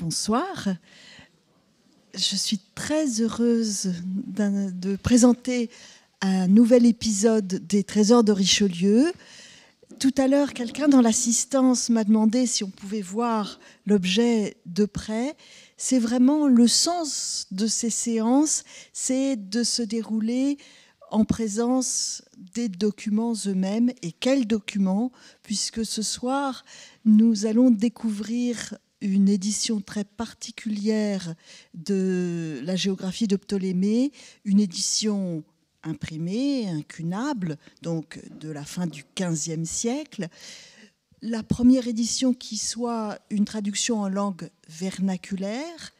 bonsoir. Je suis très heureuse de présenter un nouvel épisode des Trésors de Richelieu. Tout à l'heure, quelqu'un dans l'assistance m'a demandé si on pouvait voir l'objet de près. C'est vraiment le sens de ces séances, c'est de se dérouler en présence des documents eux-mêmes. Et quels documents Puisque ce soir, nous allons découvrir une édition très particulière de la géographie de Ptolémée, une édition imprimée, incunable, donc de la fin du XVe siècle. La première édition qui soit une traduction en langue vernaculaire,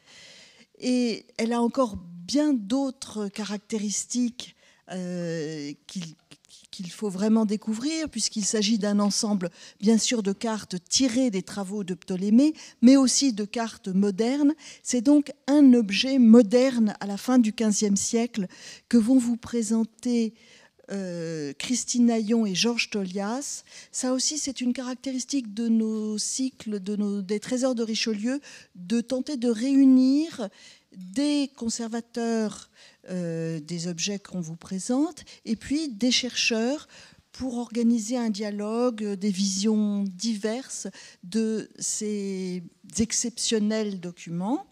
et elle a encore bien d'autres caractéristiques euh, qu'il faut vraiment découvrir, puisqu'il s'agit d'un ensemble, bien sûr, de cartes tirées des travaux de Ptolémée, mais aussi de cartes modernes. C'est donc un objet moderne à la fin du XVe siècle que vont vous présenter euh, Christine Naillon et Georges Tolias. Ça aussi, c'est une caractéristique de nos cycles, de nos, des trésors de Richelieu, de tenter de réunir des conservateurs euh, des objets qu'on vous présente, et puis des chercheurs pour organiser un dialogue, euh, des visions diverses de ces exceptionnels documents.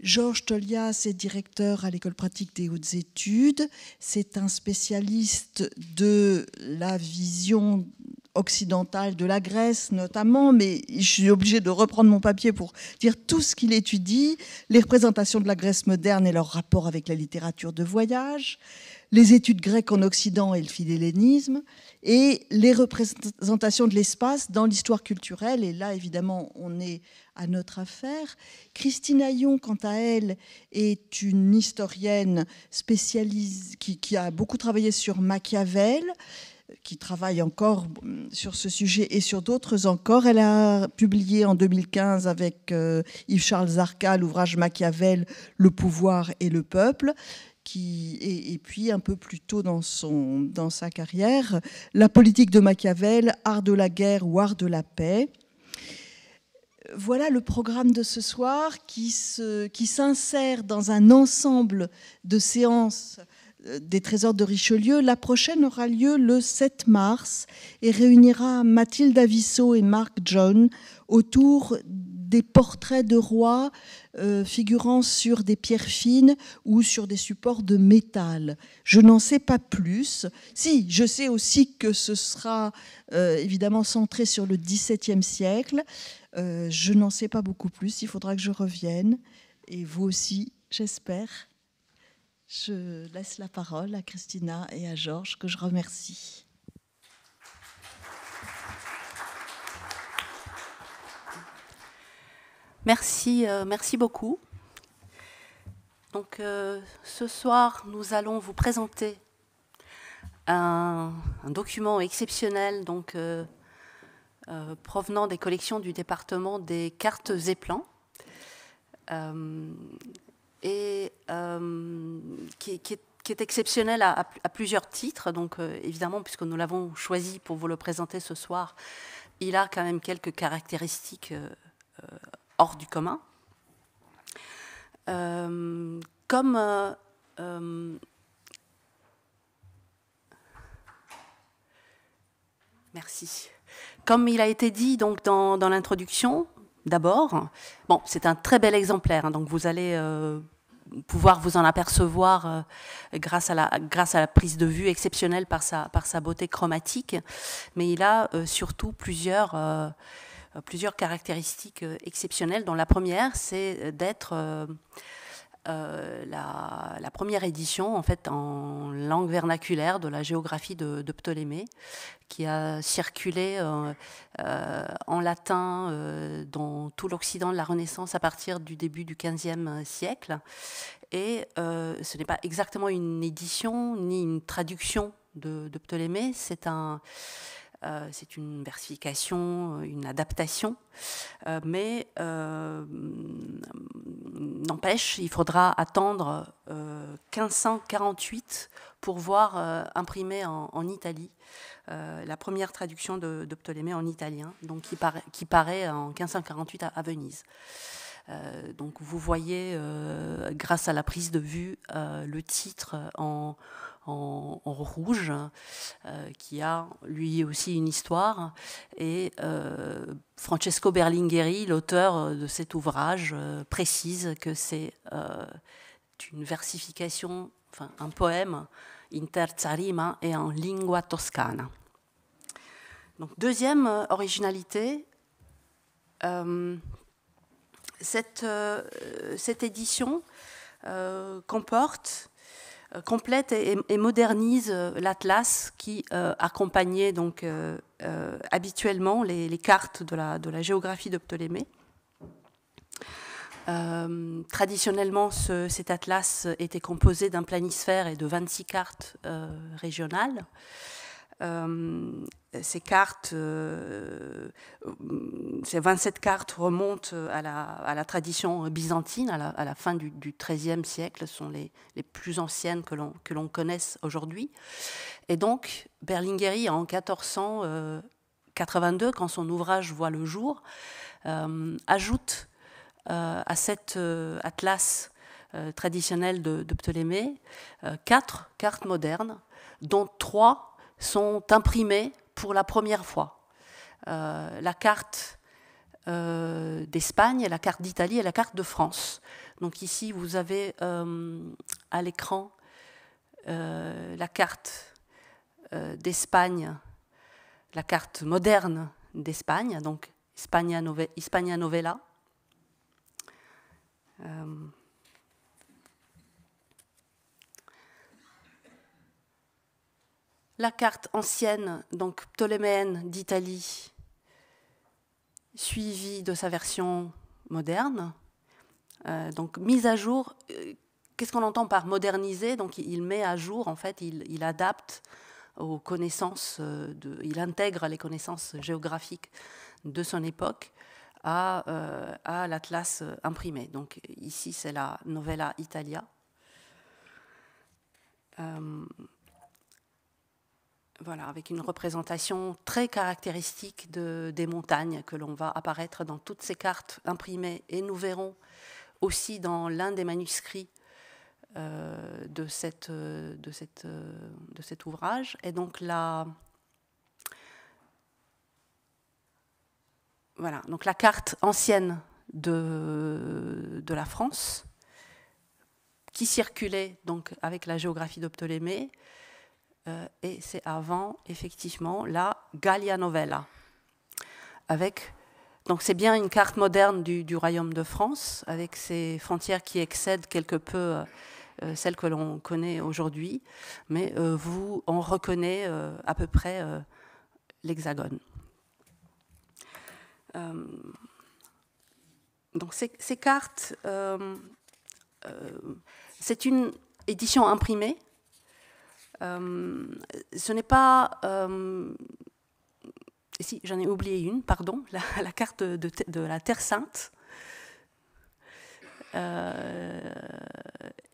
Georges Tolias est directeur à l'école pratique des hautes études. C'est un spécialiste de la vision occidentale de la Grèce notamment, mais je suis obligée de reprendre mon papier pour dire tout ce qu'il étudie, les représentations de la Grèce moderne et leur rapport avec la littérature de voyage, les études grecques en Occident et le philhellénisme, et les représentations de l'espace dans l'histoire culturelle. Et là, évidemment, on est à notre affaire. Christine Ayon, quant à elle, est une historienne spécialiste qui a beaucoup travaillé sur Machiavel qui travaille encore hum, sur ce sujet et sur d'autres encore. Elle a publié en 2015 avec euh, Yves-Charles Zarka l'ouvrage Machiavel, Le pouvoir et le peuple. Qui, et, puis un peu plus tôt dans, son, dans sa carrière, La politique de Machiavel, Art de la guerre ou Art de la paix. Voilà le programme de ce soir qui s'insère qui dans un ensemble de séances des trésors de Richelieu. La prochaine aura lieu le 7 mars et réunira Mathilde Avisseau et Marc John autour des portraits de rois euh, figurant sur des pierres fines ou sur des supports de métal. Je n'en sais pas plus. Si, je sais aussi que ce sera euh, évidemment centré sur le XVIIe siècle. Euh, je n'en sais pas beaucoup plus. Il faudra que je revienne. Et vous aussi, j'espère. Je laisse la parole à Christina et à Georges, que je remercie. Merci, euh, merci beaucoup. Donc, euh, ce soir, nous allons vous présenter un, document exceptionnel donc, euh, provenant des collections du département des cartes et plans et euh, qui, est, exceptionnel à, plusieurs titres. Donc euh, évidemment, puisque nous l'avons choisi pour vous le présenter ce soir, il a quand même quelques caractéristiques euh, hors du commun. comme merci. Comme il a été dit donc dans l'introduction, d'abord. Bon, c'est un très bel exemplaire, hein, donc vous allez euh, pouvoir vous en apercevoir euh, grâce, à la, grâce à la prise de vue exceptionnelle par sa, par sa beauté chromatique. Mais il a euh, surtout plusieurs, plusieurs caractéristiques exceptionnelles, dont la première, c'est d'être euh, la, première édition en fait en langue vernaculaire de la géographie de, Ptolémée, qui a circulé euh, euh, en latin dans tout l'Occident de la Renaissance à partir du début du XVe siècle. Et ce n'est pas exactement une édition ni une traduction de Ptolémée, c'est un euh, c'est une versification, euh, une adaptation, euh, mais n'empêche, il faudra attendre 1548 pour voir imprimer en, Italie la première traduction de, Ptolémée en italien, donc qui, paraît en 1548 à, Venise donc vous voyez, grâce à la prise de vue, le titre en, en, rouge, euh, qui a lui aussi une histoire. Et euh, Francesco Berlingheri, l'auteur de cet ouvrage, euh, précise que c'est une versification, enfin un poème, in terza et en lingua toscana. Donc, deuxième originalité, cette édition comporte euh, complète et, modernise euh, l'atlas qui euh, accompagnait donc habituellement les, cartes de la, géographie de Ptolémée. traditionnellement, cet atlas était composé d'un planisphère et de 26 cartes régionales. Euh, ces cartes, euh, euh, ces 27 cartes remontent à la, tradition byzantine, à la, fin du, XIIIe siècle, sont les, plus anciennes que l'on, que l'on connaisse aujourd'hui. Et donc, Berlingueri, en 1482, quand son ouvrage voit le jour, ajoute à cet atlas traditionnel de, de Ptolémée quatre cartes modernes, dont trois sont imprimées pour la première fois. Euh, la carte euh, d'Espagne, la carte d'Italie et la carte de France. Donc ici, vous avez euh, à l'écran la carte d'Espagne, la carte moderne d'Espagne, donc Hispania, Novella. la carte ancienne, donc ptoléméenne d'Italie, suivie de sa version moderne, euh, donc mise à jour. Euh, qu'est-ce qu'on entend par moderniser Donc il met à jour, en fait, il, adapte aux connaissances, euh, il intègre les connaissances géographiques de son époque à, à l'atlas imprimé. Donc ici, c'est la Novella Italia voilà, avec une représentation très caractéristique des montagnes que l'on va apparaître dans toutes ces cartes imprimées et nous verrons aussi dans l'un des manuscrits euh, euh, euh, de, cet ouvrage. Et donc la, voilà, donc la carte ancienne de, la France qui circulait donc avec la géographie de Ptolémée euh, et c'est avant, effectivement, la Gallia Novella. Avec, donc c'est bien une carte moderne du, Royaume de France, avec ses frontières qui excèdent quelque peu euh, euh, celles que l'on connaît aujourd'hui, mais vous, on reconnaît à peu près l'hexagone. donc ces cartes, c'est une édition imprimée euh, ce n'est pas... Euh, si, j'en ai oublié une, pardon, la, carte de, la Terre Sainte. Euh,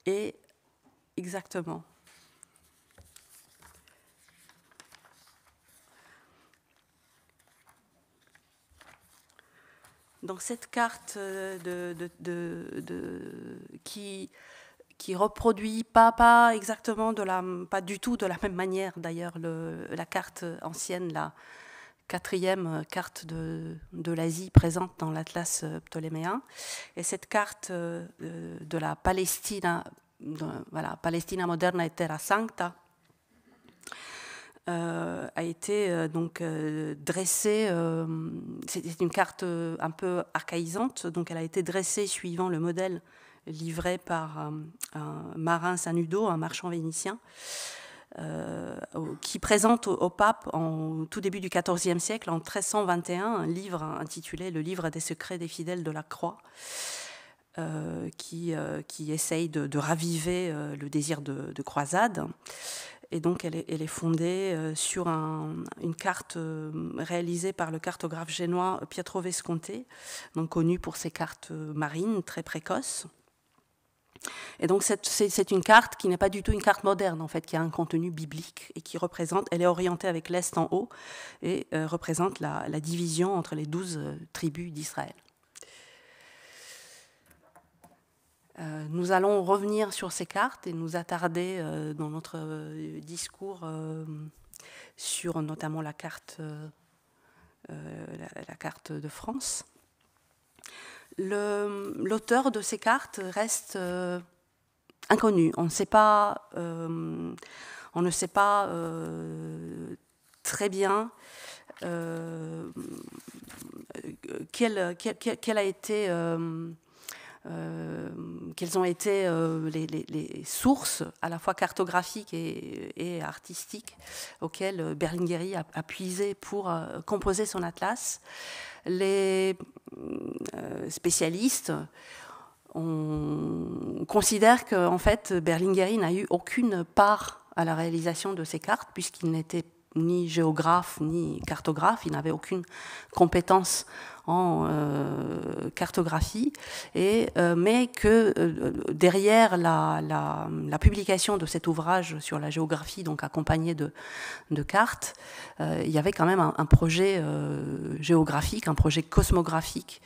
et exactement. Donc cette carte de, qui qui reproduit pas, pas exactement de la, pas du tout de la même manière d'ailleurs la carte ancienne, la quatrième carte de, l'Asie présente dans l'Atlas ptoléméen. Et cette carte euh, euh, de la Palestine, voilà, Palestina Moderna et Terra Sancta, euh, a été donc dressée. C'est une carte un peu archaïsante, donc elle a été dressée suivant le modèle livré par euh, un, marin Sanudo, un marchand vénitien, euh, qui présente au, pape en tout début du XIVe siècle, en 1321, un livre intitulé Le livre des secrets des fidèles de la croix. Euh, qui, essaye de, raviver le désir de, croisade. Et donc, elle est, fondée sur une carte réalisée par le cartographe génois Pietro Vesconte, donc connu pour ses cartes marines très précoces. Et donc c'est une carte qui n'est pas du tout une carte moderne, en fait, qui a un contenu biblique et qui représente, elle est orientée avec l'Est en haut et euh, représente la, division entre les douze euh, tribus d'Israël. Euh, nous allons revenir sur ces cartes et nous attarder dans notre discours sur notamment la carte de France l'auteur de ces cartes reste euh, inconnu. On ne sait pas, euh, on ne sait pas euh, très bien quel a été euh, quelles ont été euh, les, sources, à la fois cartographiques et, artistiques, auxquelles euh, Berlingueri a, puisé pour composer son atlas. Les spécialistes on considère en fait Berlingueri n'a eu aucune part à la réalisation de ces cartes puisqu'il n'était ni géographe, ni cartographe, il n'avait aucune compétence en euh, cartographie, et, euh, mais que euh, derrière la, publication de cet ouvrage sur la géographie, donc accompagné de, cartes, il y avait quand même un, projet géographique, un projet cosmographique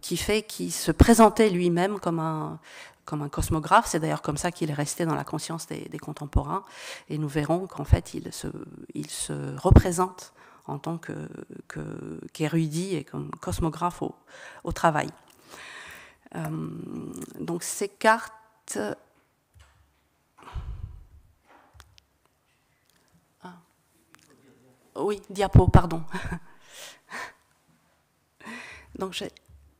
qui fait qu'il se présentait lui-même comme un, comme un cosmographe. C'est d'ailleurs comme ça qu'il est resté dans la conscience des, contemporains. Et nous verrons qu'en fait, il se, il se représente en tant qu'érudit que, et comme cosmographe au, travail. Euh, donc ces cartes... Ah. Oui, diapo, pardon. donc j'ai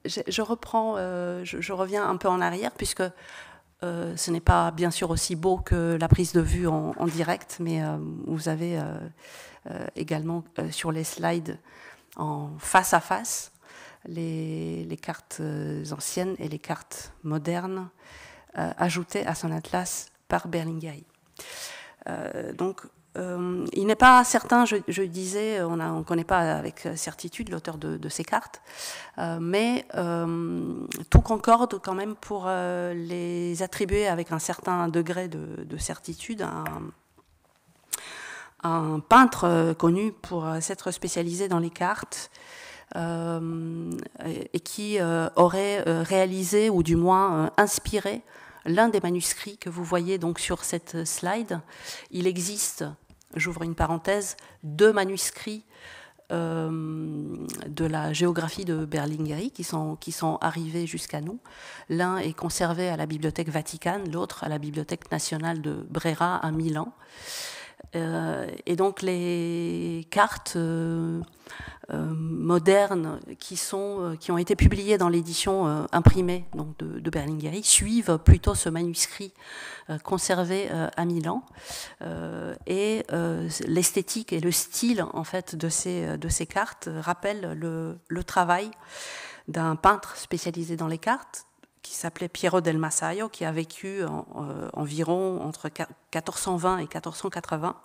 je, reprends, euh, je, reviens un peu en arrière, puisque euh, ce n'est pas bien sûr aussi beau que la prise de vue en, direct, mais euh, vous avez également sur les slides en face à face les, cartes anciennes et les cartes modernes ajoutées à son atlas par Euh, donc euh, il n'est pas certain, je, disais, on ne connaît pas avec certitude l'auteur de, ces cartes, euh, mais euh, tout concorde quand même pour les attribuer avec un certain degré de, certitude à un, peintre connu pour s'être spécialisé dans les cartes. Et, et qui aurait réalisé ou du moins inspiré l'un des manuscrits que vous voyez donc sur cette slide. Il existe j'ouvre une parenthèse, deux manuscrits euh, de la géographie de Berlingeri qui sont, qui sont arrivés jusqu'à nous. L'un est conservé à la Bibliothèque Vaticane, l'autre à la Bibliothèque nationale de Brera à Milan. Euh, et donc les cartes euh, euh, modernes qui, sont, qui ont été publiées dans l'édition imprimée donc de, de, suivent plutôt ce manuscrit conservé à Milan. et l'esthétique et le style en fait, de, ces, de ces cartes rappellent le travail d'un peintre spécialisé dans les cartes, qui s'appelait Piero del Massaio, qui a vécu euh, environ entre 1420 et 1480,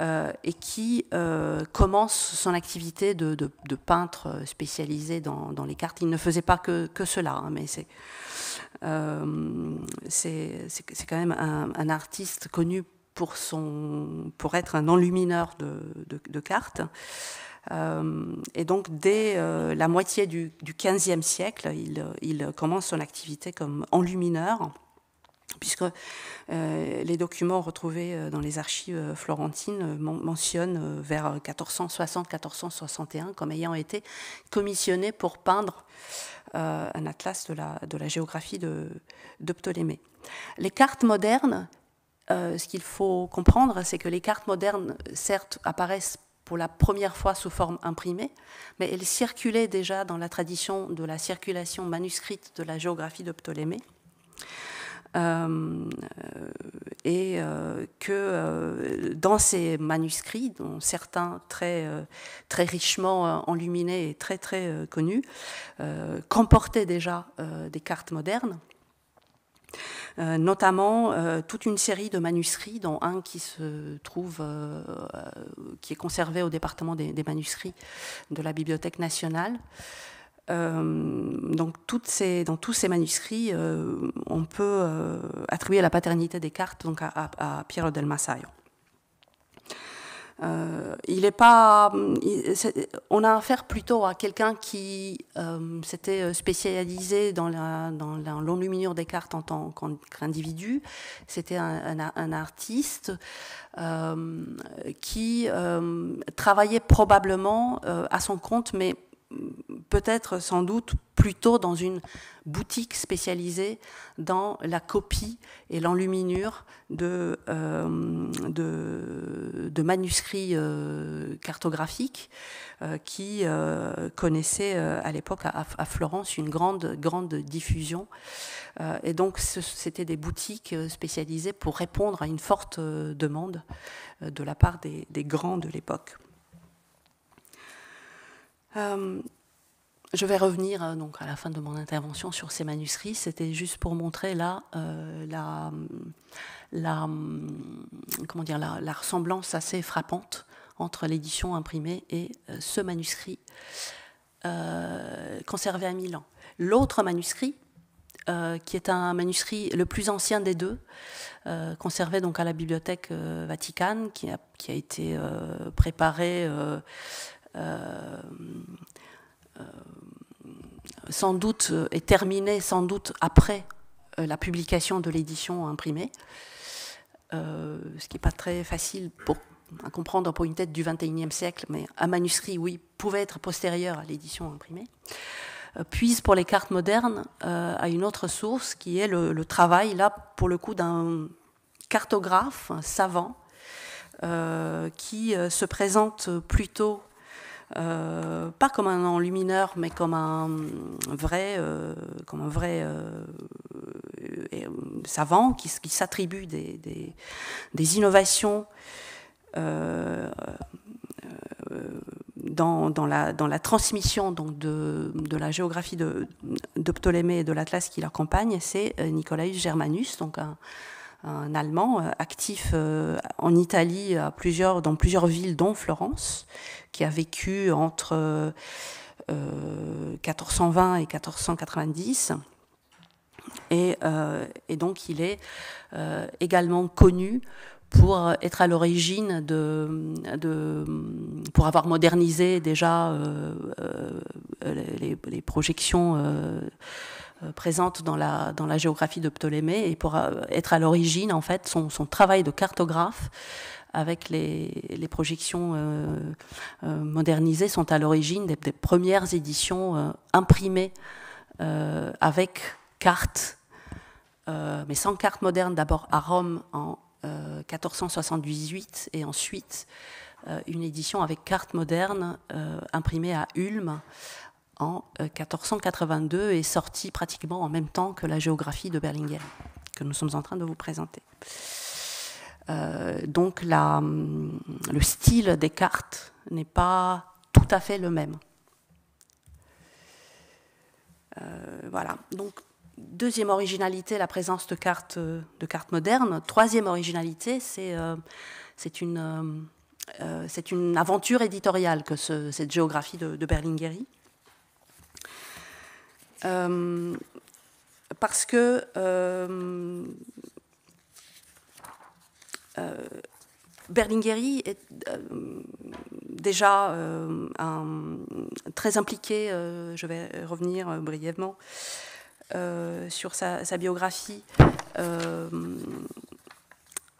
euh, et qui euh, commence son activité de, peintre spécialisé dans, les cartes. Il ne faisait pas que, cela, hein, mais c'est quand même un, artiste connu pour, son, pour être un enlumineur de cartes. Euh, et donc, dès euh, la moitié du, XVe siècle, il, il, commence son activité comme enlumineur puisque euh, les documents retrouvés dans les archives florentines mentionnent vers 1460-1461 comme ayant été commissionné pour peindre un atlas de la, de la géographie de, Ptolémée. Les cartes modernes, ce qu'il faut comprendre, c'est que les cartes modernes, certes, apparaissent pour la première fois sous forme imprimée, mais elle circulait déjà dans la tradition de la circulation manuscrite de la géographie de Ptolémée. Euh, et euh, que euh, dans ces manuscrits, dont certains très, très richement enluminés et très très connus, comportaient déjà des cartes modernes euh, notamment euh, toute une série de manuscrits, dont un qui se trouve, euh, qui est conservé au département des, manuscrits de la Bibliothèque nationale. donc toutes dans tous ces manuscrits, on peut attribuer la paternité des cartes donc à, à Piero del Massaio. Euh, il est pas, mm, on a affaire plutôt à quelqu'un qui euh, s'était euh, spécialisé dans l'enluminure dans des cartes en tant qu'individu. C'était un, artiste qui travaillait probablement à son compte, mais peut-être sans doute plutôt dans une boutique spécialisée dans la copie et l'enluminure de, euh, de, manuscrits euh, cartographiques euh, qui connaissaient à l'époque à, Florence une grande, grande diffusion. et donc c'était des boutiques spécialisées pour répondre à une forte demande de la part des grands de l'époque. Euh, je vais revenir euh, donc à la fin de mon intervention sur ces manuscrits. C'était juste pour montrer là euh, la, comment dire, la, ressemblance assez frappante entre l'édition imprimée et ce manuscrit conservé à Milan. L'autre manuscrit, qui est un manuscrit le plus ancien des deux, conservé donc à la bibliothèque vaticane, qui a été préparé euh, euh, sans doute euh, est terminée sans doute après la publication de l'édition imprimée, ce qui n'est pas très facile à comprendre pour une tête du XXIe siècle, mais un manuscrit, oui, pouvait être postérieur à l'édition imprimée. puis pour les cartes modernes, à une autre source qui est le, travail, là, pour le coup, d'un cartographe, un savant, qui se présente plutôt euh, pas comme un enlumineur, mais comme un vrai, euh, comme un vrai euh, savant qui, s'attribue des, innovations. Dans, la, transmission donc, de, la géographie de, de Ptolémée et de l'Atlas qui l'accompagne, c'est Nicolaus Germanus, donc un, un Allemand euh, actif euh, en Italie, à plusieurs, dans plusieurs villes, dont Florence, qui a vécu entre 1420 euh, et 1490. Et, donc il est également connu pour être à l'origine de, pour avoir modernisé déjà les, les, projections euh, présente dans la, dans la géographie de Ptolémée et pour être à l'origine, en fait, son, travail de cartographe avec les, projections euh, euh, modernisées sont à l'origine des, premières éditions imprimées avec cartes, mais sans carte moderne, d'abord à Rome en 1478 et ensuite une édition avec carte moderne imprimée à Ulm 1482 est euh, sorti pratiquement en même temps que la géographie de Berlinguer que nous sommes en train de vous présenter. Euh, donc le style des cartes n'est pas tout à fait le même. Euh, voilà, donc deuxième originalité, la présence de cartes, de cartes modernes. Troisième originalité, c'est une, une, aventure éditoriale que cette géographie de, de euh, parce que euh, euh Berlingueri est euh, déjà très impliqué, je vais revenir brièvement, sur sa, biographie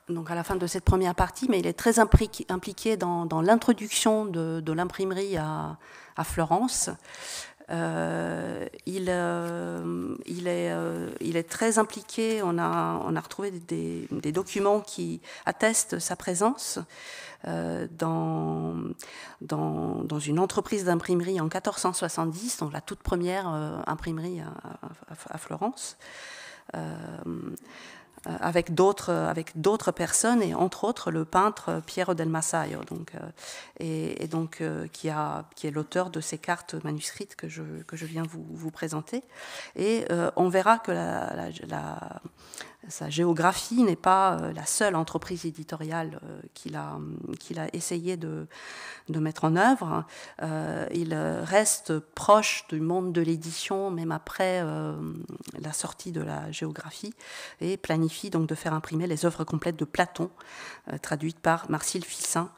donc à la fin de cette première partie, mais il est très impliqué dans, l'introduction de, l'imprimerie à, Florence. Euh, euh, euh, il, est, très impliqué. On a, retrouvé des, documents qui attestent sa présence dans, une entreprise d'imprimerie en 1470, donc la toute première imprimerie à Florence. Euh, avec d'autres euh, avec d'autres personnes et entre autres le peintre euh, Piero del Massaio donc et, et donc qui a qui est l'auteur de ces cartes manuscrites que je que je viens vous, vous présenter et on verra que la, la, la sa géographie n'est pas euh, la seule entreprise éditoriale euh, qu'il a, qu'il a, essayé de, mettre en œuvre. Euh, il reste proche du monde de l'édition, même après la sortie de la géographie, et planifie donc de faire imprimer les œuvres complètes de Platon, traduites par Marcile Fissin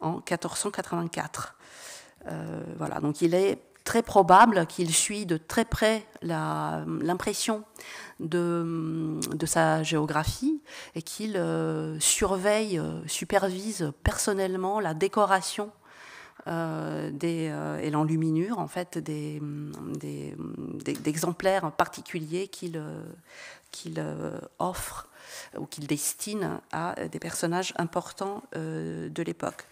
en 1484. voilà, donc il est probable qu'il suit de très près l'impression de, sa géographie et qu'il euh, surveille, euh, supervise personnellement la décoration euh, des, et l'enluminure en fait des, d'exemplaires particuliers qu'il qu'il offre ou qu'il destine à des personnages importants de l'époque.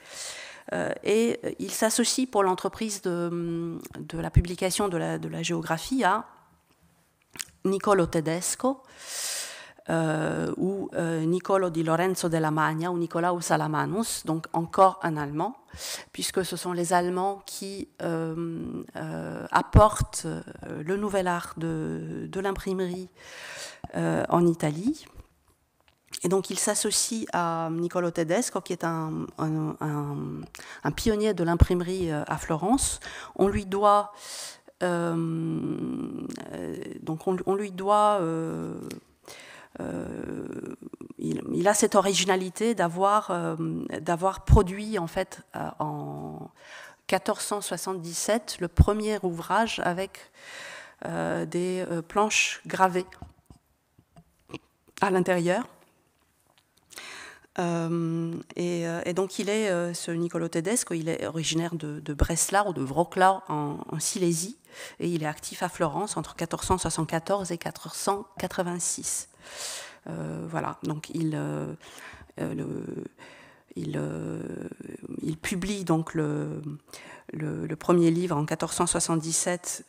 Euh, et euh, il s'associe pour l'entreprise de, mm, la publication de la, géographie à Niccolo Tedesco euh, ou Niccolo di Lorenzo della Magna ou Nicolaus Salamanus, donc encore un Allemand, puisque ce sont les Allemands qui apportent le nouvel art de, l'imprimerie en Italie. Et donc il s'associe à Niccolo Tedesco, qui est un, pionnier de l'imprimerie euh, à Florence. On lui doit, euh, euh, donc on, lui doit, il, a cette originalité d'avoir d'avoir produit en fait en 1477 le premier ouvrage avec des planches gravées à l'intérieur. Euh, et, euh, et, donc il est, euh, ce Niccolo Tedesco, il est originaire de, de Breslau ou de Wrocław en, en, Silésie, et il est actif à Florence entre 1474 et 1486. voilà, donc il... Le, il, il, publie donc le, le, premier livre en 1477,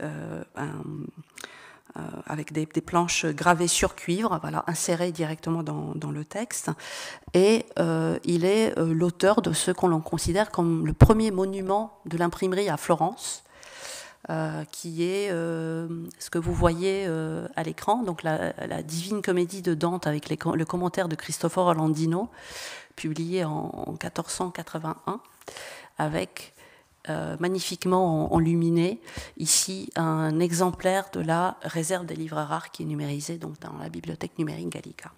euh, avec des, planches gravées sur cuivre, voilà, insérées directement dans, le texte. Et euh, il est euh, l'auteur de ce qu'on considère comme le premier monument de l'imprimerie à Florence. qui est ce que vous voyez à l'écran, donc la, Divine Comédie de Dante avec le commentaire de Cristoforo Landino, publié en, en 1481, avec euh, magnifiquement enluminé ici un exemplaire de la réserve des livres rares qui est numérisée donc, dans la bibliothèque numérique Gallica.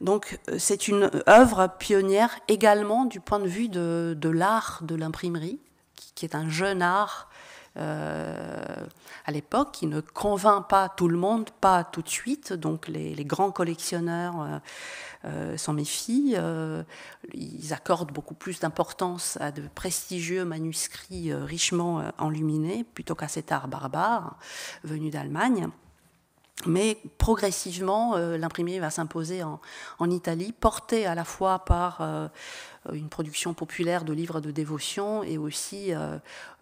Donc euh, c'est une œuvre pionnière également du point de vue de, l'art de l'imprimerie, qui, est un jeune art euh, à l'époque, qui ne convainc pas tout le monde, pas tout de suite. Donc les, grands collectionneurs euh, euh, s'en méfient. ils accordent beaucoup plus d'importance à de prestigieux manuscrits richement enluminés plutôt qu'à cet art barbare venu d'Allemagne. Mais progressivement, euh, l'imprimé va s'imposer en, Italie, porté à la fois par euh, euh, une production populaire de livres de dévotion et aussi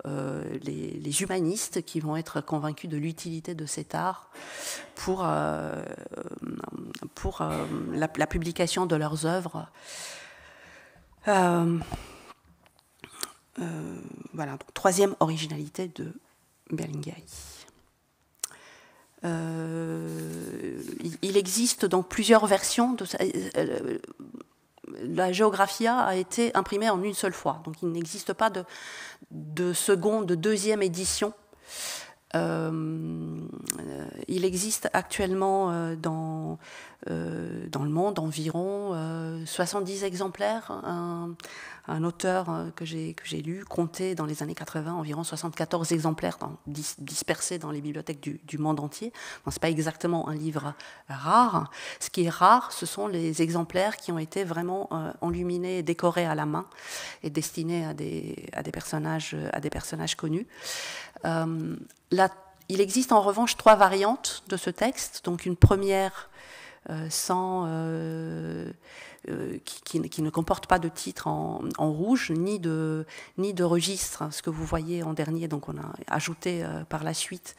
les, humanistes qui vont être convaincus de l'utilité de cet art pour, la, publication de leurs œuvres. voilà, troisième originalité de Berlinghieri. Euh, il existe dans plusieurs versions de euh, euh, la Géographia a été imprimée en une seule fois. Donc il n'existe pas de, de, seconde, de deuxième édition. il existe actuellement dans euh, dans le monde environ 70 euh, exemplaires. Un, auteur euh, que j'ai lu comptait dans les années 80 environ 74 exemplaires dispersés dans les bibliothèques du, monde entier. ce n'est pas exactement un livre rare. Ce qui est rare, ce sont les exemplaires qui ont été vraiment enluminés enluminés, décorés à la main et destinés à des, à des, personnages, à des personnages connus. il existe en revanche trois variantes de ce texte. Donc une première euh, sans, euh, euh, qui, qui, ne comporte pas de titre en, en, rouge ni de, ni de registre, ce que vous voyez en dernier. Donc on a ajouté par la suite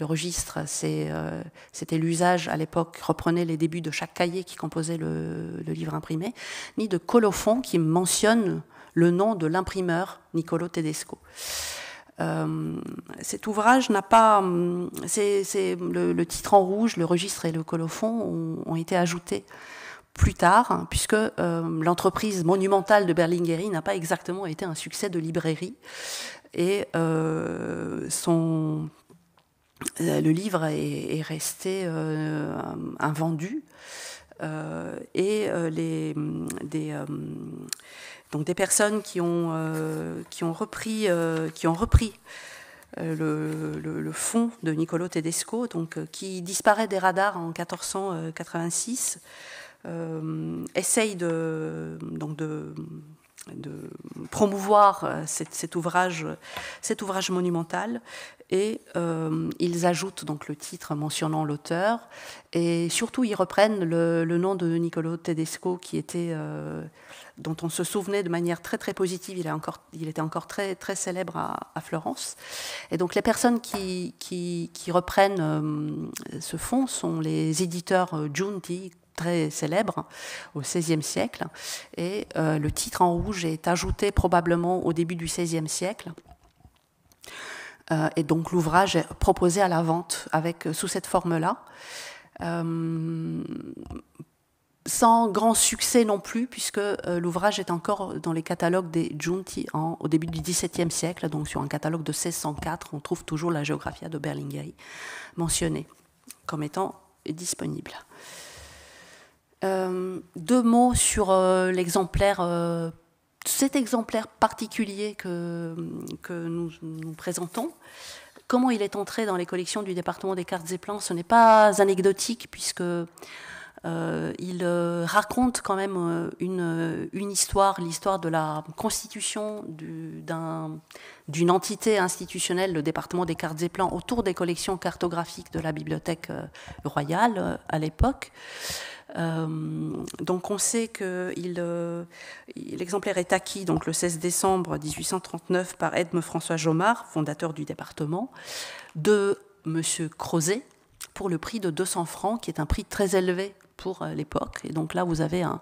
le registre, c'était l'usage à l'époque, reprenait les débuts de chaque cahier qui composait le, le livre imprimé, ni de colophon qui mentionne le nom de l'imprimeur Niccolo Tedesco. Euh, cet ouvrage n'a pas. Hum, c'est le, titre en rouge, le registre et le colophon ont, ont été ajoutés plus tard, hein, puisque euh, l'entreprise monumentale de Berlinguerie n'a pas exactement été un succès de librairie. Et euh, son, le livre est, est resté invendu. Euh, et euh, les, mm, des, euh, donc des personnes qui ont, qui ont repris, qui ont repris le, le, fond de Niccolo Tedesco, donc, qui disparaît des radars en 1486, essayent de, donc de, promouvoir ouvrage, cet ouvrage monumental et euh, ils ajoutent donc le titre mentionnant l'auteur et surtout ils reprennent le, nom de Niccolo Tedesco qui était euh, dont on se souvenait de manière très très positive. Il, a encore, il était encore très très célèbre à, Florence. Et donc les personnes qui, qui, reprennent euh, ce fonds sont les éditeurs Giunti, très célèbres au XVIe siècle. Et le titre en rouge est ajouté probablement au début du XVIe siècle euh, et donc l'ouvrage est proposé à la vente avec, euh, sous cette forme-là. Euh, sans grand succès non plus, puisque l'ouvrage est encore dans les catalogues des Junti au début du XVIIe siècle, donc sur un catalogue de 1604, on trouve toujours la géographie de mentionnée comme étant disponible. deux mots sur l'exemplaire cet exemplaire particulier que, que nous, nous, présentons, comment il est entré dans les collections du département des cartes et plans, ce n'est pas anecdotique puisque euh, il euh, raconte quand même euh, une, histoire, l'histoire de la constitution d'une entité institutionnelle, le département des cartes et plans, autour des collections cartographiques de la Bibliothèque royale à l'époque. donc on sait que l'exemplaire est acquis donc le 16 décembre 1839 par Edme François Jomard, fondateur du département, de Monsieur Crozet pour le prix de 200 francs, qui est un prix très élevé euh, l'époque. Et donc là, vous avez un,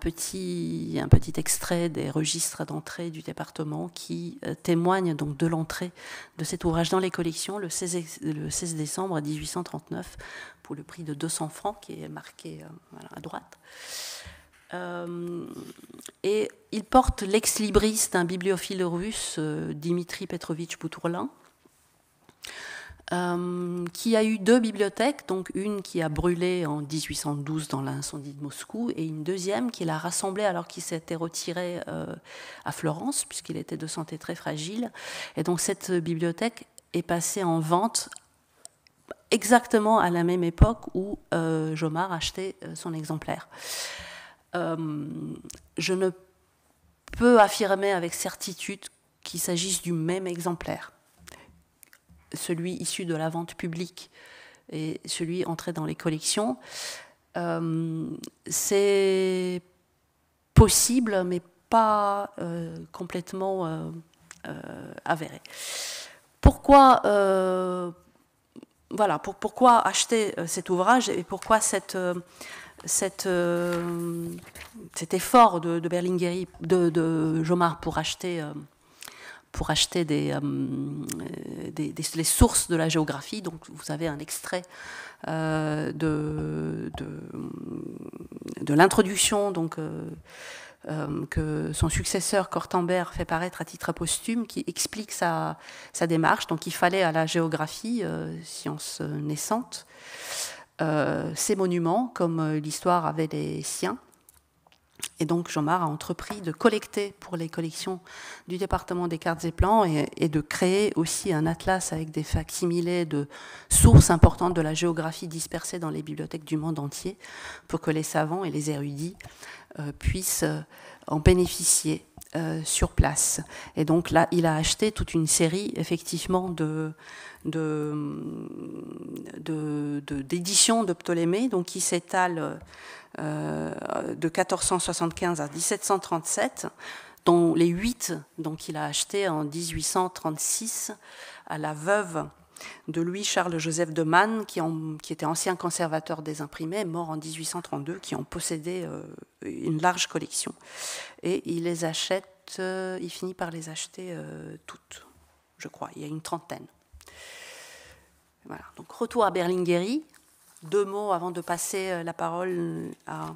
petit, extrait des registres d'entrée du département qui euh, témoigne donc de l'entrée de cet ouvrage dans les collections le 16, le 16 décembre 1839 pour le prix de 200 francs qui est marqué euh, à droite. et il porte l'ex-libriste, un bibliophile russe, Dimitri Petrovitch Boutourlin, euh, qui a eu deux bibliothèques, donc une qui a brûlé en 1812 dans l'incendie de Moscou et une deuxième qui l'a rassemblée alors qu'il s'était retiré euh, à Florence puisqu'il était de santé très fragile. Et donc cette bibliothèque est passée en vente exactement à la même époque où euh, Jomard achetait euh, son exemplaire. je ne peux affirmer avec certitude qu'il s'agisse du même exemplaire celui issu de la vente publique et celui entré dans les collections. Euh, c'est possible, mais pas euh, complètement euh, avéré. Pourquoi, voilà, pourquoi acheter cet ouvrage et pourquoi cet effort de, de de, de Jomard pour acheter pour acheter euh, des, les sources de la géographie. Donc vous avez un extrait euh, de, l'introduction donc, euh, que son successeur Cortambert fait paraître à titre posthume, qui explique sa, sa démarche. Donc il fallait à la géographie, science naissante, ses monuments, comme l'histoire avait les siens et donc Jomar a entrepris de collecter pour les collections du département des cartes et plans et, de créer aussi un atlas avec des facsimilés de sources importantes de la géographie dispersées dans les bibliothèques du monde entier pour que les savants et les érudits euh, puissent euh, en bénéficier euh, sur place. Et donc là, il a acheté toute une série effectivement de d'éditions de, de, Ptolémée, donc qui s'étale euh, de 1475 à 1737, dont les huit donc il a acheté en 1836 à la veuve de lui Charles-Joseph de Mann, qui, était ancien conservateur des imprimés, mort en 1832, qui en possédait euh, une large collection. Et il les achète, euh, il finit par les acheter euh, toutes, je crois, il y a une trentaine. Voilà, donc retour à Berlingueri. Deux mots avant de passer la parole à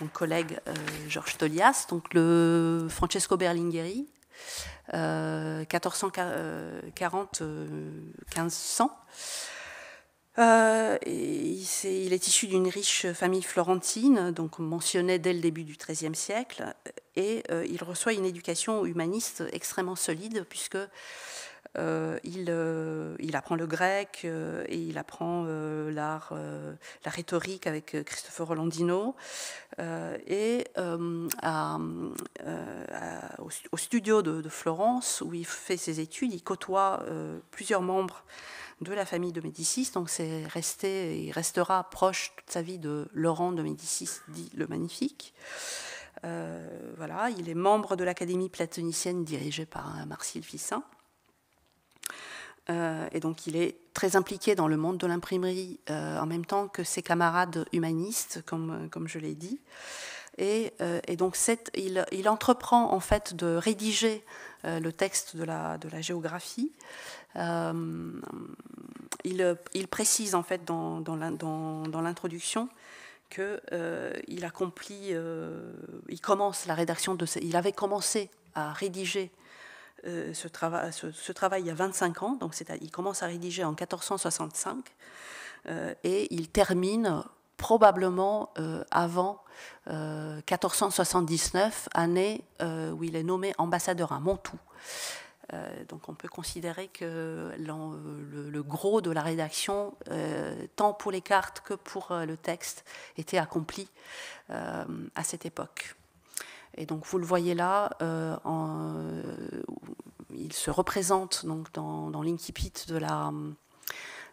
mon collègue Georges Tolias, donc le Francesco Berlingueri. 1440, euh, 1500. Euh, euh, il, est, issu d'une riche famille florentine, donc mentionnée dès le début du XIIIe siècle, et il reçoit une éducation humaniste extrêmement solide, puisque euh, il, euh, il, apprend le grec euh, et il apprend l'art, la rhétorique avec Christopher Rolandino. et au, studio de, Florence, où il fait ses études, il côtoie plusieurs membres de la famille de Médicis. Donc c'est resté et il restera proche toute sa vie de Laurent de Médicis, dit le Magnifique. voilà, il est membre de l'Académie platonicienne dirigée par Marcille Fissin. Euh, et donc il est très impliqué dans le monde de l'imprimerie euh, en même temps que ses camarades humanistes, comme, euh, comme je l'ai dit. Et, et donc il, il, entreprend en fait de rédiger le texte de la, de la géographie. il, il, précise en fait dans, dans l'introduction qu'il euh, accomplit, il commence la rédaction de, il avait commencé à rédiger euh, ce, travail il y a 25 ans, donc il commence à rédiger en 1465 euh, et il termine probablement euh, avant 1479, année où il est nommé ambassadeur à Montoux. donc on peut considérer que le, gros de la rédaction, tant pour les cartes que pour le texte, était accompli à cette époque. Et donc vous le voyez là, euh, en, euh, il se représente donc dans, dans l'incipit de la euh,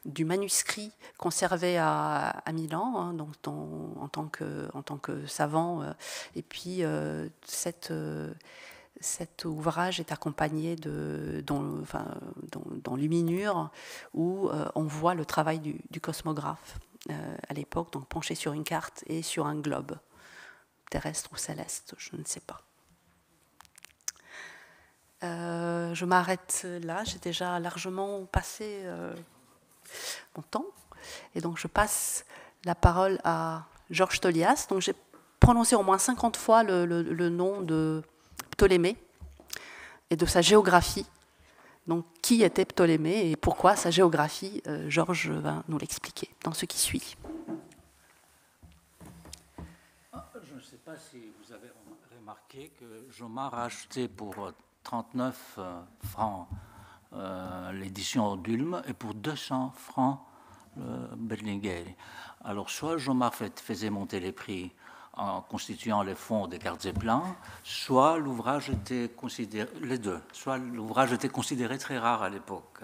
du manuscrit conservé à, Milan, hein, donc en, tant que, en tant que savant. et puis, cette, cet ouvrage est accompagné de, dans, enfin, dans, dans où on voit le travail du, du cosmographe à l'époque, donc penché sur une carte et sur un globe terrestre ou céleste, je ne sais pas. Euh, je m'arrête là, j'ai déjà largement passé euh, mon temps, et donc je passe la parole à Georges Tolias. Donc j'ai prononcé au moins 50 fois le, nom de Ptolémée et de sa géographie. Donc, qui était Ptolémée et pourquoi sa géographie, euh, Georges va nous l'expliquer dans ce qui suit. pas si vous avez remarqué que Jomar a acheté pour 39 euh, euh, francs euh, l'édition d'Ulm et pour 200 francs le Berlinguer. Alors soit Jomar faisait monter les prix en constituant les fonds des cartes et plans, soit l'ouvrage était considéré, les deux, soit l'ouvrage était considéré très rare à l'époque.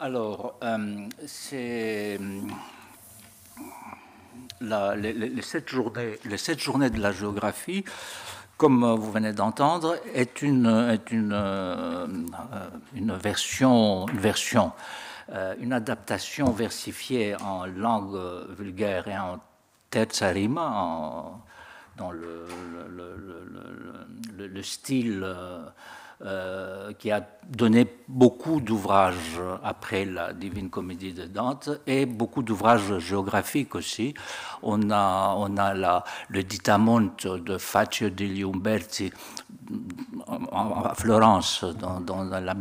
Alors, euh, c'est. Euh, les, sept journées, les journées de la géographie, comme vous venez d'entendre, est une, euh, version, une, adaptation versifiée en langue vulgaire et en terzarima, en, dans le, le, style. Euh, qui a donné beaucoup d'ouvrages après la Divine Comédie de Dante et beaucoup d'ouvrages géographiques aussi. On a, on a le Ditamonte de Faccio de Umberti à Florence, dans, la,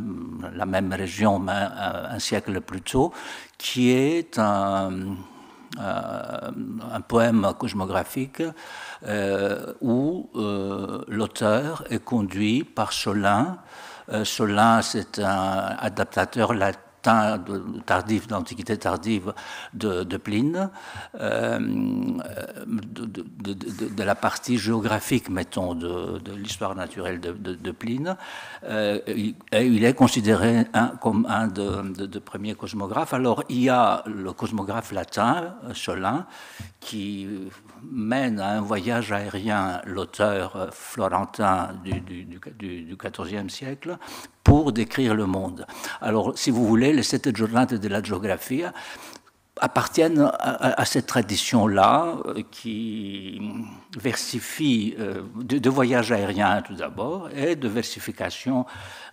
même région, mais un siècle plus tôt, qui est un euh, un poème cosmographique euh, où euh, l'auteur est conduit par Solin. Solin, c'est un adaptateur latin tardif, d'Antiquité tardive de, Pline, euh, de, la partie géographique, mettons, de, l'histoire naturelle de, Pline. Euh, il, est considéré comme un de premiers cosmographes. Alors, il y a le cosmographe latin, Solin, qui mène à un voyage aérien l'auteur florentin du, du XIVe siècle pour décrire le monde. Alors, si vous voulez, les sept journées de la géographie appartiennent à, cette tradition-là euh, qui versifie euh, de, voyages aériens, tout d'abord et de versification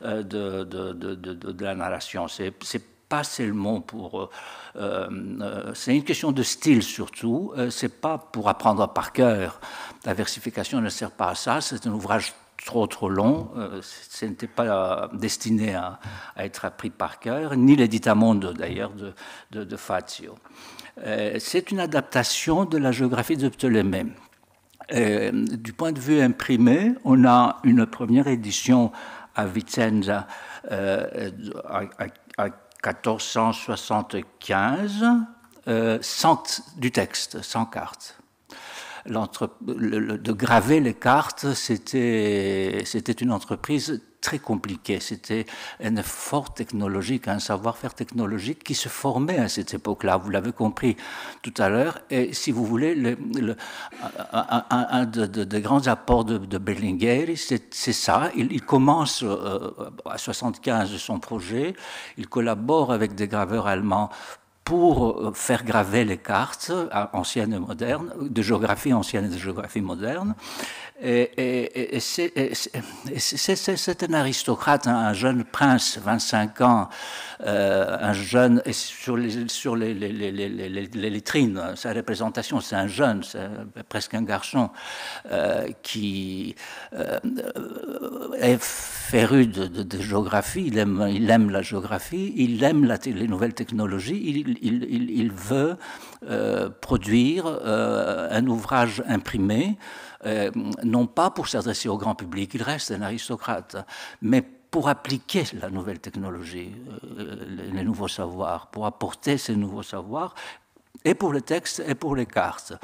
euh, de, de, la narration. C'est pas seulement pour. c'est une question de style surtout. c'est pas pour apprendre par cœur. La versification ne sert pas à ça. C'est un ouvrage trop trop long. Euh, ce n'était pas destiné à, être appris par cœur, ni monde d'ailleurs de, de, de, Fazio. Euh, c'est une adaptation de la géographie de Ptolémée. Euh, du point de vue imprimé, on a une première édition à Vicenza à, 1475, sans, du texte, sans carte de graver les cartes, c'était une entreprise très compliquée. C'était un effort technologique, un savoir-faire technologique qui se formait à cette époque-là. Vous l'avez compris tout à l'heure. Et si vous voulez, un, des grands apports de, de c'est ça. Il, commence euh, à 75 son projet. Il collabore avec des graveurs allemands pour euh, faire graver les cartes euh, anciennes et modernes, euh, de géographie ancienne et de géographie moderne. Et, c'est un aristocrate, hein, un jeune prince, 25 ans, un jeune et sur les, sur les, les, lettrines, sa représentation, c'est un jeune, c'est presque un garçon qui est féru de, géographie, il aime, il aime la géographie, il aime la, les nouvelles technologies, il, il, veut euh, produire euh, un ouvrage imprimé, euh, non pas pour s'adresser au grand public, il reste un aristocrate, mais pour appliquer la nouvelle technologie, les nouveaux savoirs, pour apporter ces nouveaux savoirs et pour le texte et pour les cartes.